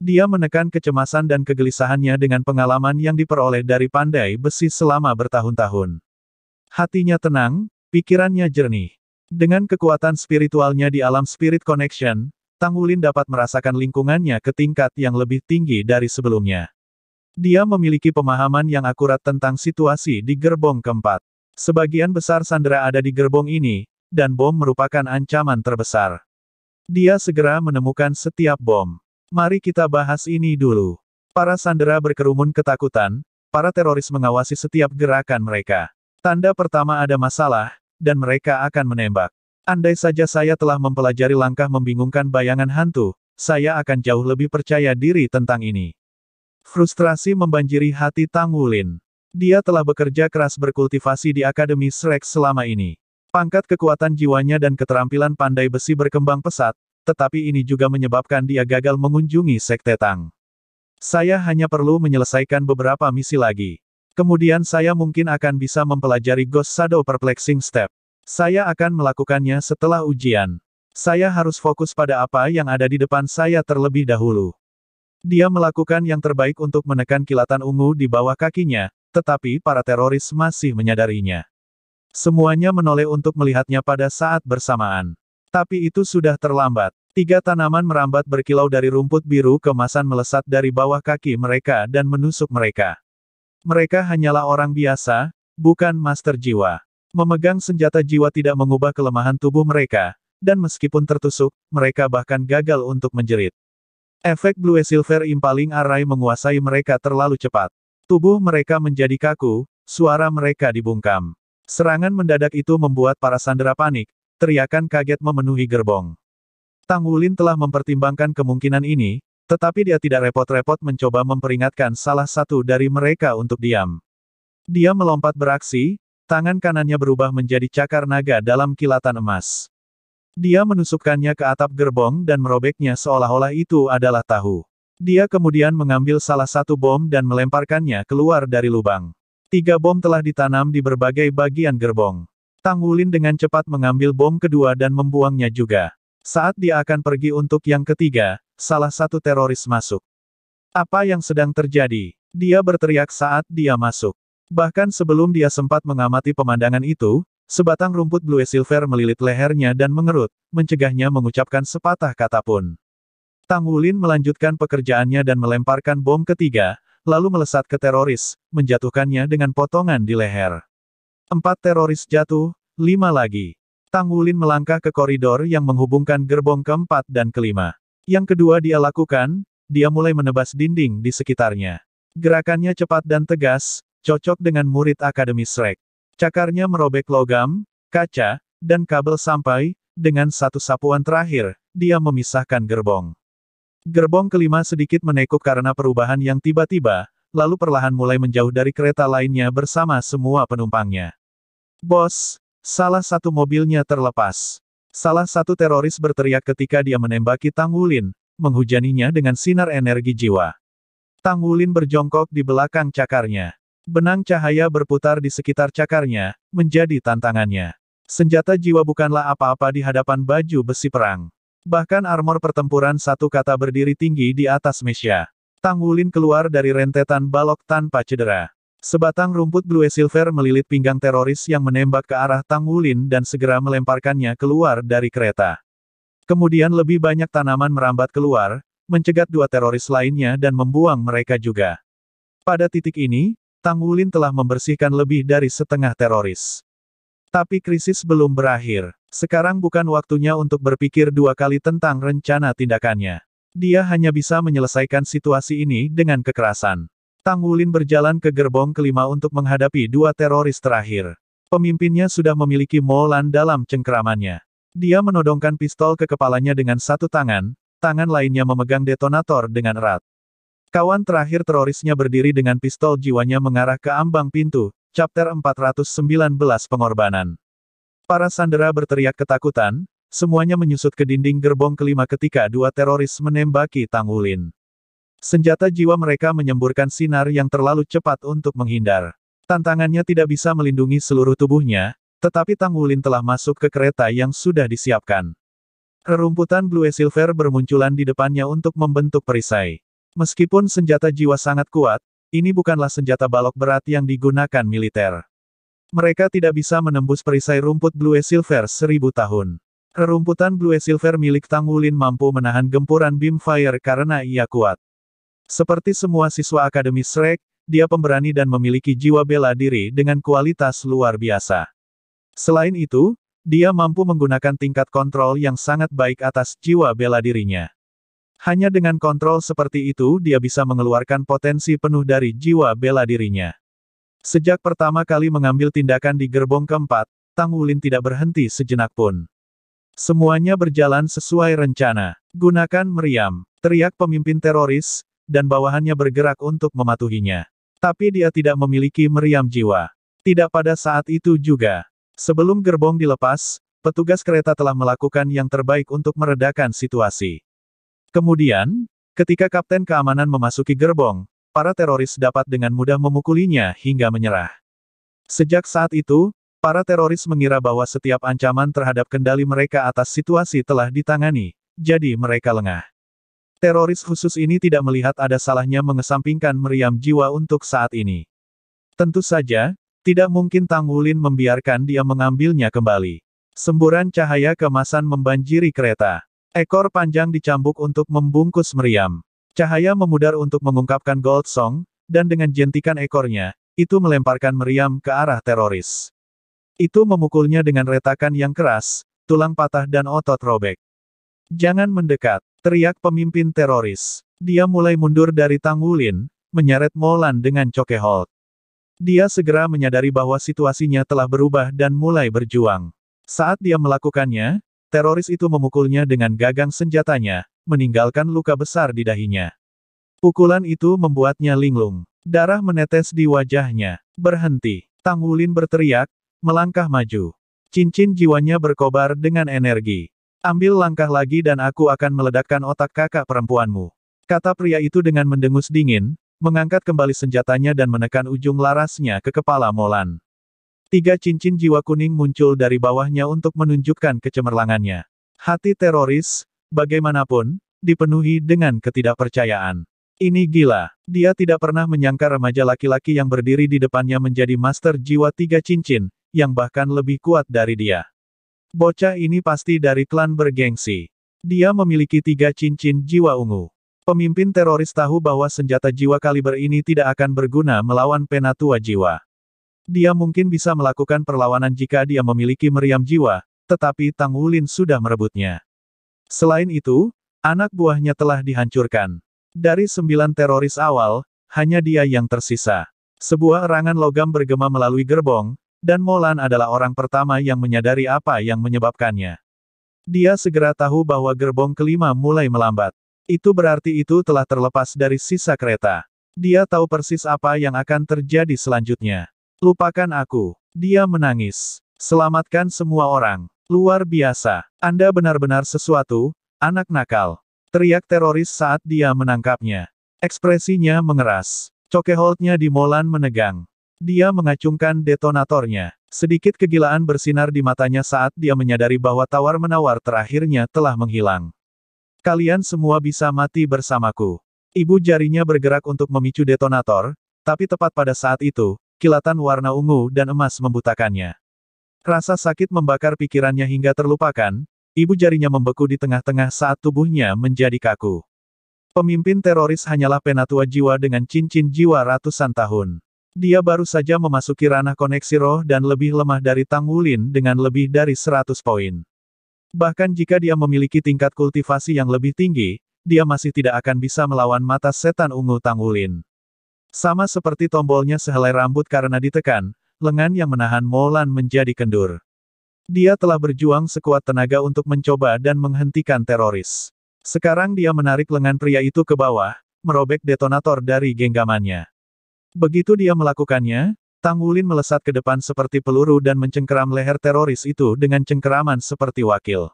Dia menekan kecemasan dan kegelisahannya dengan pengalaman yang diperoleh dari pandai besi selama bertahun-tahun. Hatinya tenang, pikirannya jernih. Dengan kekuatan spiritualnya di alam spirit connection, Tang Wulin dapat merasakan lingkungannya ke tingkat yang lebih tinggi dari sebelumnya. Dia memiliki pemahaman yang akurat tentang situasi di gerbong keempat. Sebagian besar sandera ada di gerbong ini, dan bom merupakan ancaman terbesar. Dia segera menemukan setiap bom. Mari kita bahas ini dulu. Para sandera berkerumun ketakutan, para teroris mengawasi setiap gerakan mereka. Tanda pertama ada masalah, dan mereka akan menembak. Andai saja saya telah mempelajari langkah membingungkan bayangan hantu, saya akan jauh lebih percaya diri tentang ini. Frustrasi membanjiri hati Tang Wulin. Dia telah bekerja keras berkultivasi di Akademi Srek selama ini. Pangkat kekuatan jiwanya dan keterampilan pandai besi berkembang pesat, tetapi ini juga menyebabkan dia gagal mengunjungi Sekte Tang. Saya hanya perlu menyelesaikan beberapa misi lagi. Kemudian saya mungkin akan bisa mempelajari Ghost Shadow Perplexing Step. Saya akan melakukannya setelah ujian. Saya harus fokus pada apa yang ada di depan saya terlebih dahulu. Dia melakukan yang terbaik untuk menekan kilatan ungu di bawah kakinya, tetapi para teroris masih menyadarinya. Semuanya menoleh untuk melihatnya pada saat bersamaan. Tapi itu sudah terlambat. Tiga tanaman merambat berkilau dari rumput biru kemasan melesat dari bawah kaki mereka dan menusuk mereka. Mereka hanyalah orang biasa, bukan master jiwa. Memegang senjata jiwa tidak mengubah kelemahan tubuh mereka, dan meskipun tertusuk, mereka bahkan gagal untuk menjerit. Efek Blue Silver Impaling Array menguasai mereka terlalu cepat. Tubuh mereka menjadi kaku, suara mereka dibungkam. Serangan mendadak itu membuat para sandera panik, teriakan kaget memenuhi gerbong. Tang Wulin telah mempertimbangkan kemungkinan ini, tetapi dia tidak repot-repot mencoba memperingatkan salah satu dari mereka untuk diam. Dia melompat beraksi, tangan kanannya berubah menjadi cakar naga dalam kilatan emas. Dia menusukkannya ke atap gerbong dan merobeknya seolah-olah itu adalah tahu. Dia kemudian mengambil salah satu bom dan melemparkannya keluar dari lubang. Tiga bom telah ditanam di berbagai bagian gerbong. Tang Wulin dengan cepat mengambil bom kedua dan membuangnya juga. Saat dia akan pergi untuk yang ketiga, salah satu teroris masuk. Apa yang sedang terjadi? Dia berteriak saat dia masuk. Bahkan sebelum dia sempat mengamati pemandangan itu, sebatang rumput blue silver melilit lehernya dan mengerut, mencegahnya mengucapkan sepatah kata pun. Tang Wulin melanjutkan pekerjaannya dan melemparkan bom ketiga, lalu melesat ke teroris, menjatuhkannya dengan potongan di leher. Empat teroris jatuh, lima lagi. Tang Wulin melangkah ke koridor yang menghubungkan gerbong keempat dan kelima. Yang kedua dia lakukan, dia mulai menebas dinding di sekitarnya. Gerakannya cepat dan tegas, cocok dengan murid Akademi Shrek. Cakarnya merobek logam, kaca, dan kabel sampai, dengan satu sapuan terakhir, dia memisahkan gerbong. Gerbong kelima sedikit menekuk karena perubahan yang tiba-tiba, lalu perlahan mulai menjauh dari kereta lainnya bersama semua penumpangnya. Bos, salah satu mobilnya terlepas. Salah satu teroris berteriak ketika dia menembaki Tang Wulin, menghujaninya dengan sinar energi jiwa. Tang Wulin berjongkok di belakang cakarnya. Benang cahaya berputar di sekitar cakarnya, menjadi tantangannya. Senjata jiwa bukanlah apa-apa di hadapan baju besi perang. Bahkan armor pertempuran satu kata berdiri tinggi di atas Mesya. Tang Wulin keluar dari rentetan balok tanpa cedera. Sebatang rumput blue silver melilit pinggang teroris yang menembak ke arah Tang Wulin dan segera melemparkannya keluar dari kereta. Kemudian lebih banyak tanaman merambat keluar, mencegat dua teroris lainnya dan membuang mereka juga. Pada titik ini, Tang Wulin telah membersihkan lebih dari setengah teroris. Tapi krisis belum berakhir. Sekarang bukan waktunya untuk berpikir dua kali tentang rencana tindakannya. Dia hanya bisa menyelesaikan situasi ini dengan kekerasan. Tang Wulin berjalan ke gerbong kelima untuk menghadapi dua teroris terakhir. Pemimpinnya sudah memiliki Molan dalam cengkeramannya. Dia menodongkan pistol ke kepalanya dengan satu tangan, tangan lainnya memegang detonator dengan erat. Kawan terakhir terorisnya berdiri dengan pistol jiwanya mengarah ke ambang pintu, chapter 419 pengorbanan. Para sandera berteriak ketakutan, semuanya menyusut ke dinding gerbong kelima ketika dua teroris menembaki Tang Wulin. Senjata jiwa mereka menyemburkan sinar yang terlalu cepat untuk menghindar. Tantangannya tidak bisa melindungi seluruh tubuhnya, tetapi Tang Wulin telah masuk ke kereta yang sudah disiapkan. Rerumputan Blue Silver bermunculan di depannya untuk membentuk perisai. Meskipun senjata jiwa sangat kuat, ini bukanlah senjata balok berat yang digunakan militer. Mereka tidak bisa menembus perisai rumput Blue Silver seribu tahun. Rerumputan Blue Silver milik Tang Wulin mampu menahan gempuran beam fire karena ia kuat. Seperti semua siswa Akademi Shrek, dia pemberani dan memiliki jiwa bela diri dengan kualitas luar biasa. Selain itu, dia mampu menggunakan tingkat kontrol yang sangat baik atas jiwa bela dirinya. Hanya dengan kontrol seperti itu dia bisa mengeluarkan potensi penuh dari jiwa bela dirinya. Sejak pertama kali mengambil tindakan di gerbong keempat, Tang Wulin tidak berhenti sejenak pun. Semuanya berjalan sesuai rencana. Gunakan meriam, teriak pemimpin teroris, dan bawahannya bergerak untuk mematuhinya. Tapi dia tidak memiliki meriam jiwa. Tidak pada saat itu juga. Sebelum gerbong dilepas, petugas kereta telah melakukan yang terbaik untuk meredakan situasi. Kemudian, ketika kapten keamanan memasuki gerbong, para teroris dapat dengan mudah memukulinya hingga menyerah. Sejak saat itu, para teroris mengira bahwa setiap ancaman terhadap kendali mereka atas situasi telah ditangani, jadi mereka lengah. Teroris khusus ini tidak melihat ada salahnya mengesampingkan meriam jiwa untuk saat ini. Tentu saja, tidak mungkin Tang Wulin membiarkan dia mengambilnya kembali. Semburan cahaya kemasan membanjiri kereta. Ekor panjang dicambuk untuk membungkus meriam. Cahaya memudar untuk mengungkapkan Gold Song, dan dengan jentikan ekornya, itu melemparkan meriam ke arah teroris. Itu memukulnya dengan retakan yang keras, tulang patah dan otot robek. Jangan mendekat, teriak pemimpin teroris. Dia mulai mundur dari Tang Wulin, menyeret Molan dengan cokehold. Dia segera menyadari bahwa situasinya telah berubah dan mulai berjuang. Saat dia melakukannya, teroris itu memukulnya dengan gagang senjatanya, meninggalkan luka besar di dahinya. Pukulan itu membuatnya linglung. Darah menetes di wajahnya. Berhenti. Tang Wulin berteriak, melangkah maju. Cincin jiwanya berkobar dengan energi. Ambil langkah lagi dan aku akan meledakkan otak kakak perempuanmu. Kata pria itu dengan mendengus dingin, mengangkat kembali senjatanya dan menekan ujung larasnya ke kepala Molan. Tiga cincin jiwa kuning muncul dari bawahnya untuk menunjukkan kecemerlangannya. Hati teroris, bagaimanapun, dipenuhi dengan ketidakpercayaan. Ini gila. Dia tidak pernah menyangka remaja laki-laki yang berdiri di depannya menjadi master jiwa tiga cincin, yang bahkan lebih kuat dari dia. Bocah ini pasti dari klan bergengsi. Dia memiliki tiga cincin jiwa ungu. Pemimpin teroris tahu bahwa senjata jiwa kaliber ini tidak akan berguna melawan penatua jiwa. Dia mungkin bisa melakukan perlawanan jika dia memiliki meriam jiwa, tetapi Tang Wulin sudah merebutnya. Selain itu, anak buahnya telah dihancurkan. Dari sembilan teroris awal, hanya dia yang tersisa. Sebuah erangan logam bergema melalui gerbong, dan Molan adalah orang pertama yang menyadari apa yang menyebabkannya. Dia segera tahu bahwa gerbong kelima mulai melambat. Itu berarti itu telah terlepas dari sisa kereta. Dia tahu persis apa yang akan terjadi selanjutnya. Lupakan aku. Dia menangis. Selamatkan semua orang. Luar biasa. Anda benar-benar sesuatu, anak nakal. Teriak teroris saat dia menangkapnya. Ekspresinya mengeras. Cokeholdnya di Molan menegang. Dia mengacungkan detonatornya. Sedikit kegilaan bersinar di matanya saat dia menyadari bahwa tawar-menawar terakhirnya telah menghilang. Kalian semua bisa mati bersamaku. Ibu jarinya bergerak untuk memicu detonator, tapi tepat pada saat itu, kilatan warna ungu dan emas membutakannya. Rasa sakit membakar pikirannya hingga terlupakan, ibu jarinya membeku di tengah-tengah saat tubuhnya menjadi kaku. Pemimpin teroris hanyalah penatua jiwa dengan cincin jiwa ratusan tahun. Dia baru saja memasuki ranah koneksi roh dan lebih lemah dari Tang Wulin dengan lebih dari 100 poin. Bahkan jika dia memiliki tingkat kultivasi yang lebih tinggi, dia masih tidak akan bisa melawan mata setan ungu Tang Wulin. Sama seperti tombolnya sehelai rambut karena ditekan, lengan yang menahan Molan menjadi kendur. Dia telah berjuang sekuat tenaga untuk mencoba dan menghentikan teroris. Sekarang dia menarik lengan pria itu ke bawah, merobek detonator dari genggamannya. Begitu dia melakukannya, Tang Wulin melesat ke depan seperti peluru dan mencengkeram leher teroris itu dengan cengkeraman seperti wakil.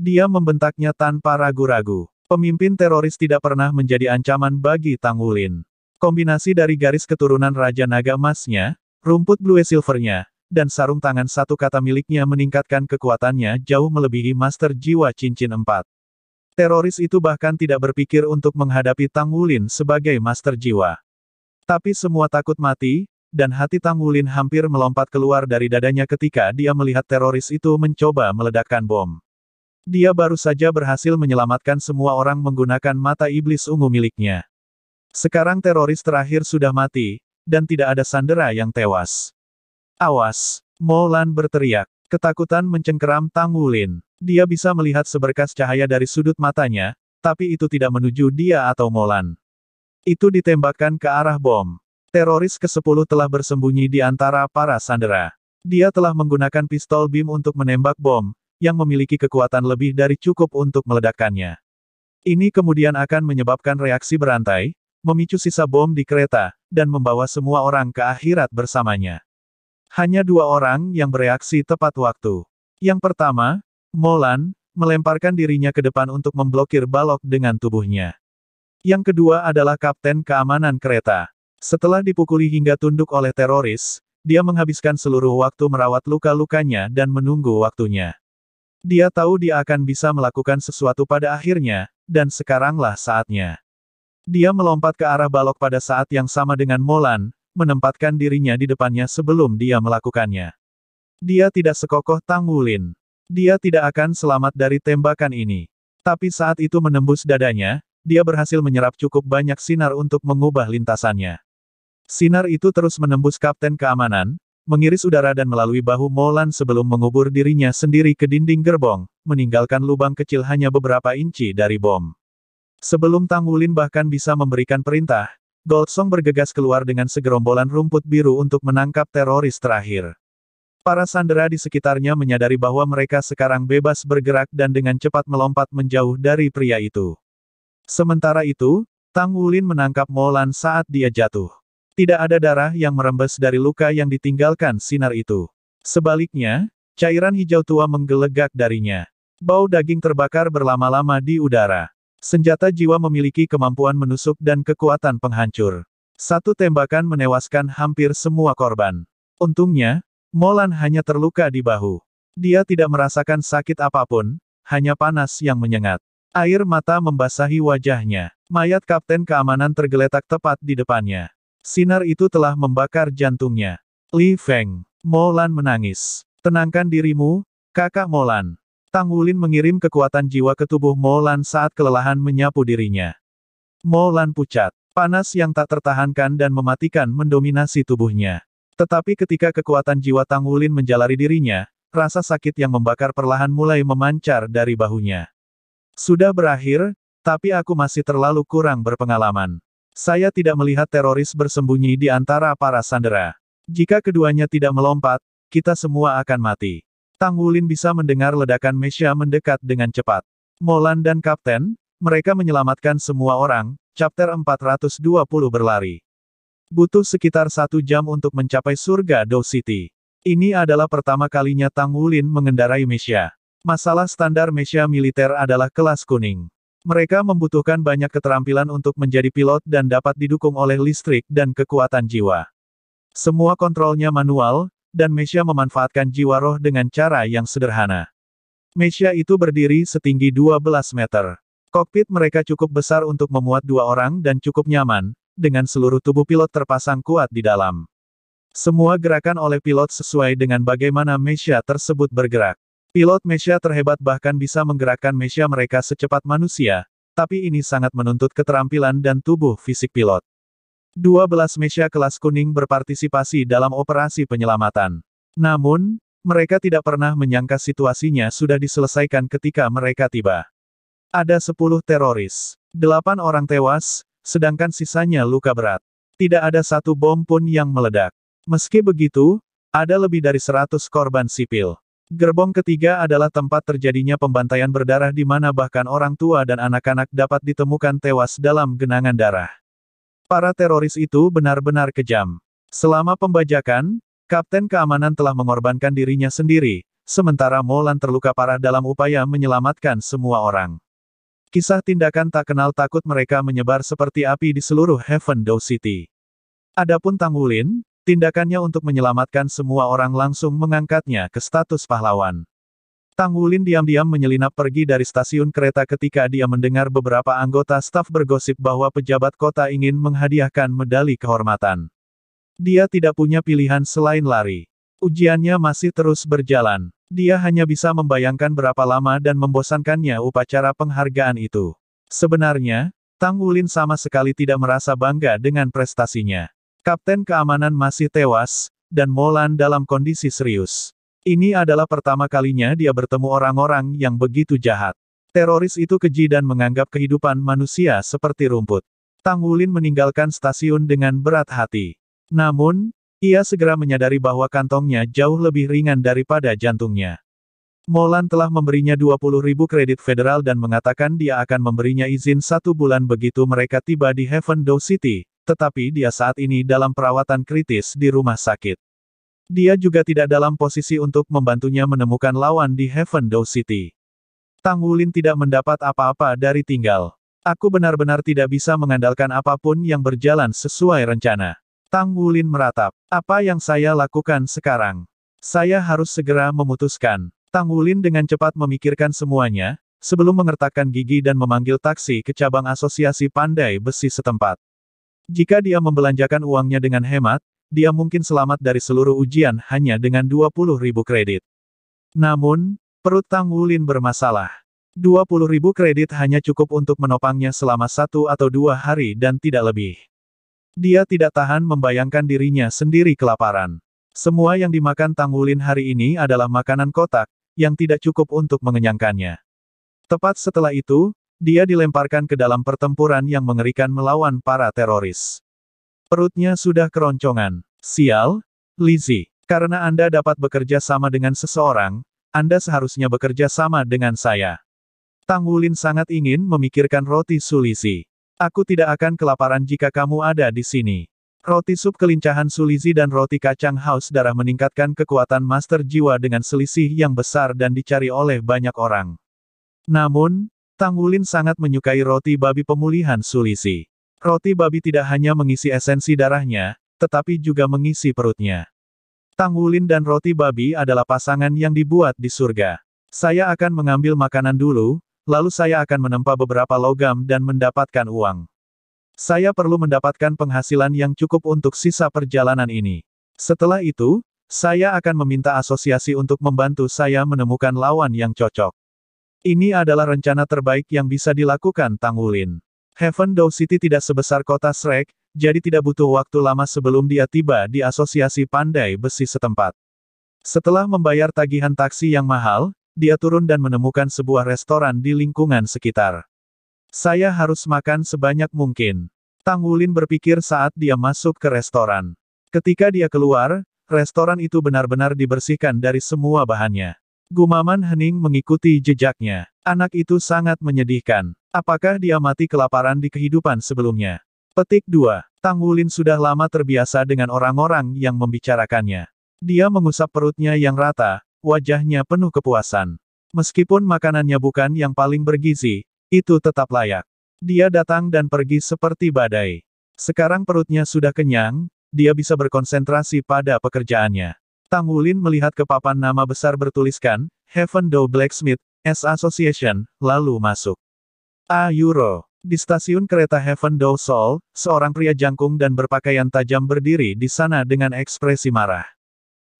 Dia membentaknya tanpa ragu-ragu. Pemimpin teroris tidak pernah menjadi ancaman bagi Tang Wulin. Kombinasi dari garis keturunan Raja Naga Emasnya, rumput blue silvernya, dan sarung tangan satu kata miliknya meningkatkan kekuatannya jauh melebihi Master Jiwa Cincin Empat. Teroris itu bahkan tidak berpikir untuk menghadapi Tang Wulin sebagai Master Jiwa. Tapi semua takut mati, dan hati Tang Wulin hampir melompat keluar dari dadanya ketika dia melihat teroris itu mencoba meledakkan bom. Dia baru saja berhasil menyelamatkan semua orang menggunakan mata iblis ungu miliknya. Sekarang teroris terakhir sudah mati, dan tidak ada sandera yang tewas. Awas! Molan berteriak. Ketakutan mencengkeram Tang Wulin. Dia bisa melihat seberkas cahaya dari sudut matanya, tapi itu tidak menuju dia atau Molan. Itu ditembakkan ke arah bom. Teroris ke-10 telah bersembunyi di antara para sandera. Dia telah menggunakan pistol BIM untuk menembak bom, yang memiliki kekuatan lebih dari cukup untuk meledakkannya. Ini kemudian akan menyebabkan reaksi berantai, memicu sisa bom di kereta, dan membawa semua orang ke akhirat bersamanya. Hanya dua orang yang bereaksi tepat waktu. Yang pertama, Molan, melemparkan dirinya ke depan untuk memblokir balok dengan tubuhnya. Yang kedua adalah Kapten Keamanan Kereta. Setelah dipukuli hingga tunduk oleh teroris, dia menghabiskan seluruh waktu merawat luka-lukanya dan menunggu waktunya. Dia tahu dia akan bisa melakukan sesuatu pada akhirnya, dan sekaranglah saatnya. Dia melompat ke arah balok pada saat yang sama dengan Molan, menempatkan dirinya di depannya sebelum dia melakukannya. Dia tidak sekokoh Tang Wulin. Dia tidak akan selamat dari tembakan ini. Tapi saat itu menembus dadanya, dia berhasil menyerap cukup banyak sinar untuk mengubah lintasannya. Sinar itu terus menembus Kapten Keamanan, mengiris udara dan melalui bahu Molan sebelum mengubur dirinya sendiri ke dinding gerbong, meninggalkan lubang kecil hanya beberapa inci dari bom. Sebelum Tang Wulin bahkan bisa memberikan perintah, Gold Song bergegas keluar dengan segerombolan rumput biru untuk menangkap teroris terakhir. Para sandera di sekitarnya menyadari bahwa mereka sekarang bebas bergerak dan dengan cepat melompat menjauh dari pria itu. Sementara itu, Tang Wulin menangkap Molan saat dia jatuh. Tidak ada darah yang merembes dari luka yang ditinggalkan sinar itu. Sebaliknya, cairan hijau tua menggelegak darinya. Bau daging terbakar berlama-lama di udara. Senjata jiwa memiliki kemampuan menusuk dan kekuatan penghancur. Satu tembakan menewaskan hampir semua korban. Untungnya, Molan hanya terluka di bahu. Dia tidak merasakan sakit apapun, hanya panas yang menyengat. Air mata membasahi wajahnya. Mayat kapten keamanan tergeletak tepat di depannya. Sinar itu telah membakar jantungnya. Li Feng. Molan menangis. Tenangkan dirimu, kakak Molan. Tang Wulin mengirim kekuatan jiwa ke tubuh Molan saat kelelahan menyapu dirinya. Molan pucat. Panas yang tak tertahankan dan mematikan mendominasi tubuhnya. Tetapi ketika kekuatan jiwa Tang Wulin menjalari dirinya, rasa sakit yang membakar perlahan mulai memancar dari bahunya. Sudah berakhir, tapi aku masih terlalu kurang berpengalaman. Saya tidak melihat teroris bersembunyi di antara para sandera. Jika keduanya tidak melompat, kita semua akan mati. Tang Wulin bisa mendengar ledakan mesia mendekat dengan cepat. Molan dan Kapten, mereka menyelamatkan semua orang, chapter 420 berlari. Butuh sekitar satu jam untuk mencapai surga Dou City. Ini adalah pertama kalinya Tang Wulin mengendarai mesia. Masalah standar Mesia militer adalah kelas kuning. Mereka membutuhkan banyak keterampilan untuk menjadi pilot dan dapat didukung oleh listrik dan kekuatan jiwa. Semua kontrolnya manual, dan Mesia memanfaatkan jiwa roh dengan cara yang sederhana. Mesia itu berdiri setinggi 12 meter. Kokpit mereka cukup besar untuk memuat dua orang dan cukup nyaman, dengan seluruh tubuh pilot terpasang kuat di dalam. Semua gerakan oleh pilot sesuai dengan bagaimana Mesia tersebut bergerak. Pilot Mesha terhebat bahkan bisa menggerakkan Mesia mereka secepat manusia, tapi ini sangat menuntut keterampilan dan tubuh fisik pilot. 12 Mesha kelas kuning berpartisipasi dalam operasi penyelamatan. Namun, mereka tidak pernah menyangka situasinya sudah diselesaikan ketika mereka tiba. Ada 10 teroris, 8 orang tewas, sedangkan sisanya luka berat. Tidak ada satu bom pun yang meledak. Meski begitu, ada lebih dari 100 korban sipil. Gerbong ketiga adalah tempat terjadinya pembantaian berdarah di mana bahkan orang tua dan anak-anak dapat ditemukan tewas dalam genangan darah. Para teroris itu benar-benar kejam. Selama pembajakan, Kapten Keamanan telah mengorbankan dirinya sendiri, sementara Molan terluka parah dalam upaya menyelamatkan semua orang. Kisah tindakan tak kenal takut mereka menyebar seperti api di seluruh Heaven Dow City. Adapun Tang Wulin, Tindakannya untuk menyelamatkan semua orang langsung mengangkatnya ke status pahlawan. Tang Wulin diam-diam menyelinap pergi dari stasiun kereta ketika dia mendengar beberapa anggota staf bergosip bahwa pejabat kota ingin menghadiahkan medali kehormatan. Dia tidak punya pilihan selain lari. Ujiannya masih terus berjalan. Dia hanya bisa membayangkan berapa lama dan membosankannya upacara penghargaan itu. Sebenarnya, Tang Wulin sama sekali tidak merasa bangga dengan prestasinya. Kapten keamanan masih tewas, dan Molan dalam kondisi serius. Ini adalah pertama kalinya dia bertemu orang-orang yang begitu jahat. Teroris itu keji dan menganggap kehidupan manusia seperti rumput. Tang Wulin meninggalkan stasiun dengan berat hati. Namun, ia segera menyadari bahwa kantongnya jauh lebih ringan daripada jantungnya. Molan telah memberinya 20 ribu kredit federal dan mengatakan dia akan memberinya izin satu bulan begitu mereka tiba di Heaven Dow City, tetapi dia saat ini dalam perawatan kritis di rumah sakit. Dia juga tidak dalam posisi untuk membantunya menemukan lawan di Heaven Dow City. Tang Wulin tidak mendapat apa-apa dari tinggal. Aku benar-benar tidak bisa mengandalkan apapun yang berjalan sesuai rencana. Tang Wulin meratap. Apa yang saya lakukan sekarang? Saya harus segera memutuskan. Tang Wulin dengan cepat memikirkan semuanya, sebelum mengertakkan gigi dan memanggil taksi ke cabang asosiasi pandai besi setempat. Jika dia membelanjakan uangnya dengan hemat, dia mungkin selamat dari seluruh ujian hanya dengan 20 ribu kredit. Namun, perut Tang Wulin bermasalah. 20 ribu kredit hanya cukup untuk menopangnya selama satu atau dua hari dan tidak lebih. Dia tidak tahan membayangkan dirinya sendiri kelaparan. Semua yang dimakan Tang Wulin hari ini adalah makanan kotak, yang tidak cukup untuk mengenyangkannya. Tepat setelah itu, dia dilemparkan ke dalam pertempuran yang mengerikan melawan para teroris. Perutnya sudah keroncongan. Sial, Lizzie, karena Anda dapat bekerja sama dengan seseorang, Anda seharusnya bekerja sama dengan saya. Tang Wulin sangat ingin memikirkan roti Sulizi. Aku tidak akan kelaparan jika kamu ada di sini. Roti sup kelincahan Sulizi dan roti kacang haus darah meningkatkan kekuatan master jiwa dengan selisih yang besar dan dicari oleh banyak orang. Namun, Tang Wulin sangat menyukai roti babi pemulihan Sulisi. Roti babi tidak hanya mengisi esensi darahnya, tetapi juga mengisi perutnya. Tang Wulin dan roti babi adalah pasangan yang dibuat di surga. Saya akan mengambil makanan dulu, lalu saya akan menempa beberapa logam dan mendapatkan uang. Saya perlu mendapatkan penghasilan yang cukup untuk sisa perjalanan ini. Setelah itu, saya akan meminta asosiasi untuk membantu saya menemukan lawan yang cocok. Ini adalah rencana terbaik yang bisa dilakukan Tang Wulin. Heaven Dao City tidak sebesar kota Shrek, jadi tidak butuh waktu lama sebelum dia tiba di asosiasi pandai besi setempat. Setelah membayar tagihan taksi yang mahal, dia turun dan menemukan sebuah restoran di lingkungan sekitar. Saya harus makan sebanyak mungkin. Tang Wulin berpikir saat dia masuk ke restoran. Ketika dia keluar, restoran itu benar-benar dibersihkan dari semua bahannya. Gumaman hening mengikuti jejaknya. Anak itu sangat menyedihkan. Apakah dia mati kelaparan di kehidupan sebelumnya? Petik 2. Tang Wulin sudah lama terbiasa dengan orang-orang yang membicarakannya. Dia mengusap perutnya yang rata, wajahnya penuh kepuasan. Meskipun makanannya bukan yang paling bergizi, itu tetap layak. Dia datang dan pergi seperti badai. Sekarang perutnya sudah kenyang, dia bisa berkonsentrasi pada pekerjaannya. Tang Wulin melihat ke papan nama besar bertuliskan, Heaven Do Blacksmith, S Association, lalu masuk. A Euro. Di stasiun kereta Heaven Do Seoul, seorang pria jangkung dan berpakaian tajam berdiri di sana dengan ekspresi marah.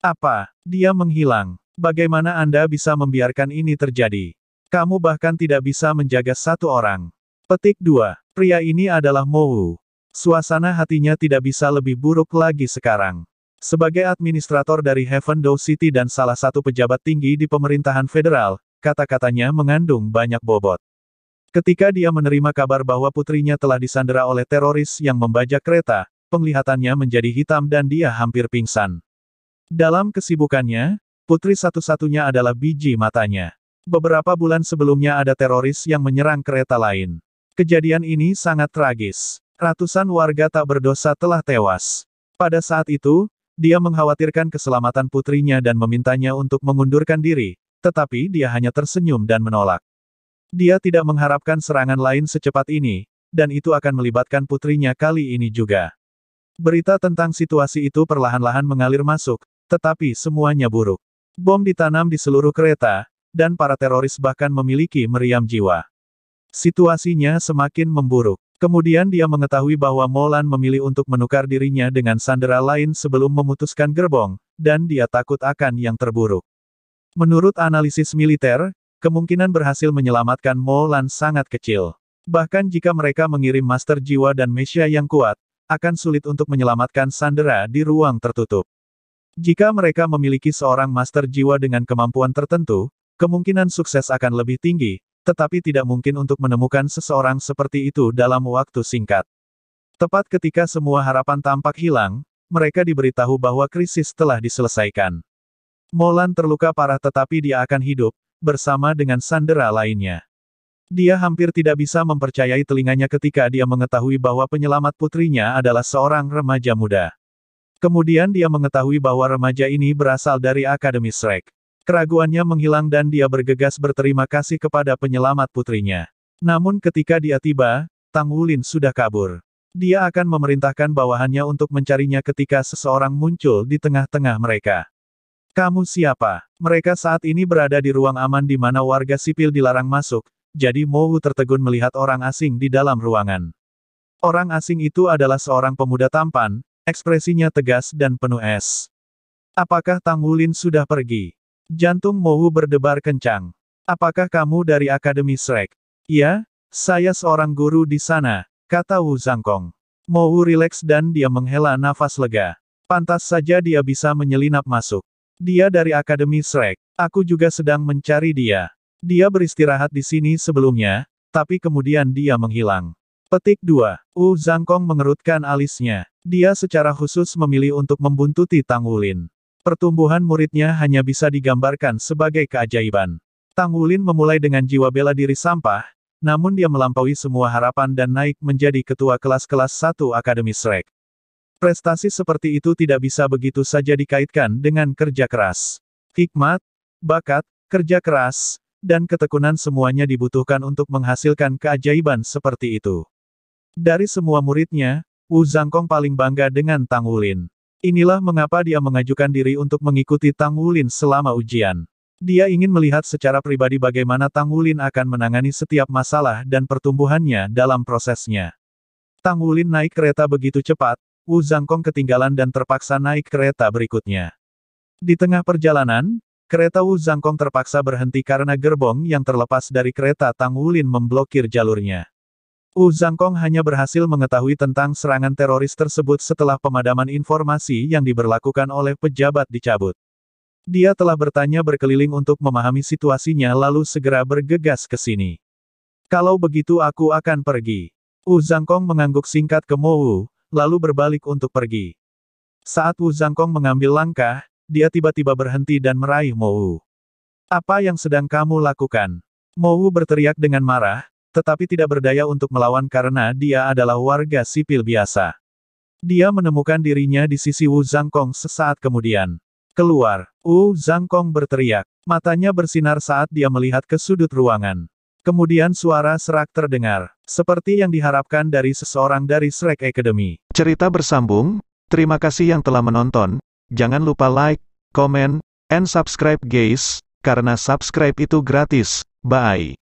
Apa? Dia menghilang. Bagaimana Anda bisa membiarkan ini terjadi? Kamu bahkan tidak bisa menjaga satu orang. Petik 2. Pria ini adalah Mou. Suasana hatinya tidak bisa lebih buruk lagi sekarang. Sebagai administrator dari Heaven Dow City dan salah satu pejabat tinggi di pemerintahan federal, kata-katanya mengandung banyak bobot. Ketika dia menerima kabar bahwa putrinya telah disandera oleh teroris yang membajak kereta, penglihatannya menjadi hitam dan dia hampir pingsan. Dalam kesibukannya, putri satu-satunya adalah biji matanya. Beberapa bulan sebelumnya ada teroris yang menyerang kereta lain. Kejadian ini sangat tragis. Ratusan warga tak berdosa telah tewas. Pada saat itu, dia mengkhawatirkan keselamatan putrinya dan memintanya untuk mengundurkan diri, tetapi dia hanya tersenyum dan menolak. Dia tidak mengharapkan serangan lain secepat ini, dan itu akan melibatkan putrinya kali ini juga. Berita tentang situasi itu perlahan-lahan mengalir masuk, tetapi semuanya buruk. Bom ditanam di seluruh kereta, dan para teroris bahkan memiliki meriam jiwa. Situasinya semakin memburuk. Kemudian dia mengetahui bahwa Molan memilih untuk menukar dirinya dengan sandera lain sebelum memutuskan gerbong, dan dia takut akan yang terburuk. Menurut analisis militer, kemungkinan berhasil menyelamatkan Molan sangat kecil. Bahkan jika mereka mengirim Master Jiwa dan Mesia yang kuat, akan sulit untuk menyelamatkan sandera di ruang tertutup. Jika mereka memiliki seorang Master Jiwa dengan kemampuan tertentu, kemungkinan sukses akan lebih tinggi, tetapi tidak mungkin untuk menemukan seseorang seperti itu dalam waktu singkat. Tepat ketika semua harapan tampak hilang, mereka diberitahu bahwa krisis telah diselesaikan. Molan terluka parah tetapi dia akan hidup, bersama dengan sandera lainnya. Dia hampir tidak bisa mempercayai telinganya ketika dia mengetahui bahwa penyelamat putrinya adalah seorang remaja muda. Kemudian dia mengetahui bahwa remaja ini berasal dari Akademi Shrek. Keraguannya menghilang dan dia bergegas berterima kasih kepada penyelamat putrinya. Namun ketika dia tiba, Tang Wulin sudah kabur. Dia akan memerintahkan bawahannya untuk mencarinya ketika seseorang muncul di tengah-tengah mereka. Kamu siapa? Mereka saat ini berada di ruang aman di mana warga sipil dilarang masuk, jadi Mo Wu tertegun melihat orang asing di dalam ruangan. Orang asing itu adalah seorang pemuda tampan, ekspresinya tegas dan penuh es. Apakah Tang Wulin sudah pergi? Jantung Mowu berdebar kencang. Apakah kamu dari Akademi Shrek? Ya, saya seorang guru di sana, kata Wu Zhangkong. Mowu rileks dan dia menghela nafas lega. Pantas saja dia bisa menyelinap masuk. Dia dari Akademi Shrek. Aku juga sedang mencari dia. Dia beristirahat di sini sebelumnya, tapi kemudian dia menghilang. Petik 2. Wu Zhangkong mengerutkan alisnya. Dia secara khusus memilih untuk membuntuti Tang Wulin. Pertumbuhan muridnya hanya bisa digambarkan sebagai keajaiban. Tang Wulin memulai dengan jiwa bela diri sampah, namun dia melampaui semua harapan dan naik menjadi ketua kelas-kelas satu Akademi Srek. Prestasi seperti itu tidak bisa begitu saja dikaitkan dengan kerja keras. Hikmat, bakat, kerja keras, dan ketekunan semuanya dibutuhkan untuk menghasilkan keajaiban seperti itu. Dari semua muridnya, Wu Zhangkong paling bangga dengan Tang Wulin. Inilah mengapa dia mengajukan diri untuk mengikuti Tang Wulin selama ujian. Dia ingin melihat secara pribadi bagaimana Tang Wulin akan menangani setiap masalah dan pertumbuhannya dalam prosesnya. Tang Wulin naik kereta begitu cepat, Wu Zhangkong ketinggalan dan terpaksa naik kereta berikutnya. Di tengah perjalanan, kereta Wu Zhangkong terpaksa berhenti karena gerbong yang terlepas dari kereta Tang Wulin memblokir jalurnya. Wu Zhangkong hanya berhasil mengetahui tentang serangan teroris tersebut setelah pemadaman informasi yang diberlakukan oleh pejabat dicabut. Dia telah bertanya berkeliling untuk memahami situasinya lalu segera bergegas ke sini. Kalau begitu aku akan pergi. Wu Zhangkong mengangguk singkat ke Mo Wu, lalu berbalik untuk pergi. Saat Wu Zhangkong mengambil langkah, dia tiba-tiba berhenti dan meraih Mo Wu. Apa yang sedang kamu lakukan? Mo Wu berteriak dengan marah, tetapi tidak berdaya untuk melawan karena dia adalah warga sipil biasa. Dia menemukan dirinya di sisi Wu Zhangkong sesaat kemudian. Keluar, Wu Zhangkong berteriak. Matanya bersinar saat dia melihat ke sudut ruangan. Kemudian suara serak terdengar, seperti yang diharapkan dari seseorang dari Shrek Academy. Cerita bersambung, terima kasih yang telah menonton, jangan lupa like, comment, and subscribe guys, karena subscribe itu gratis, bye.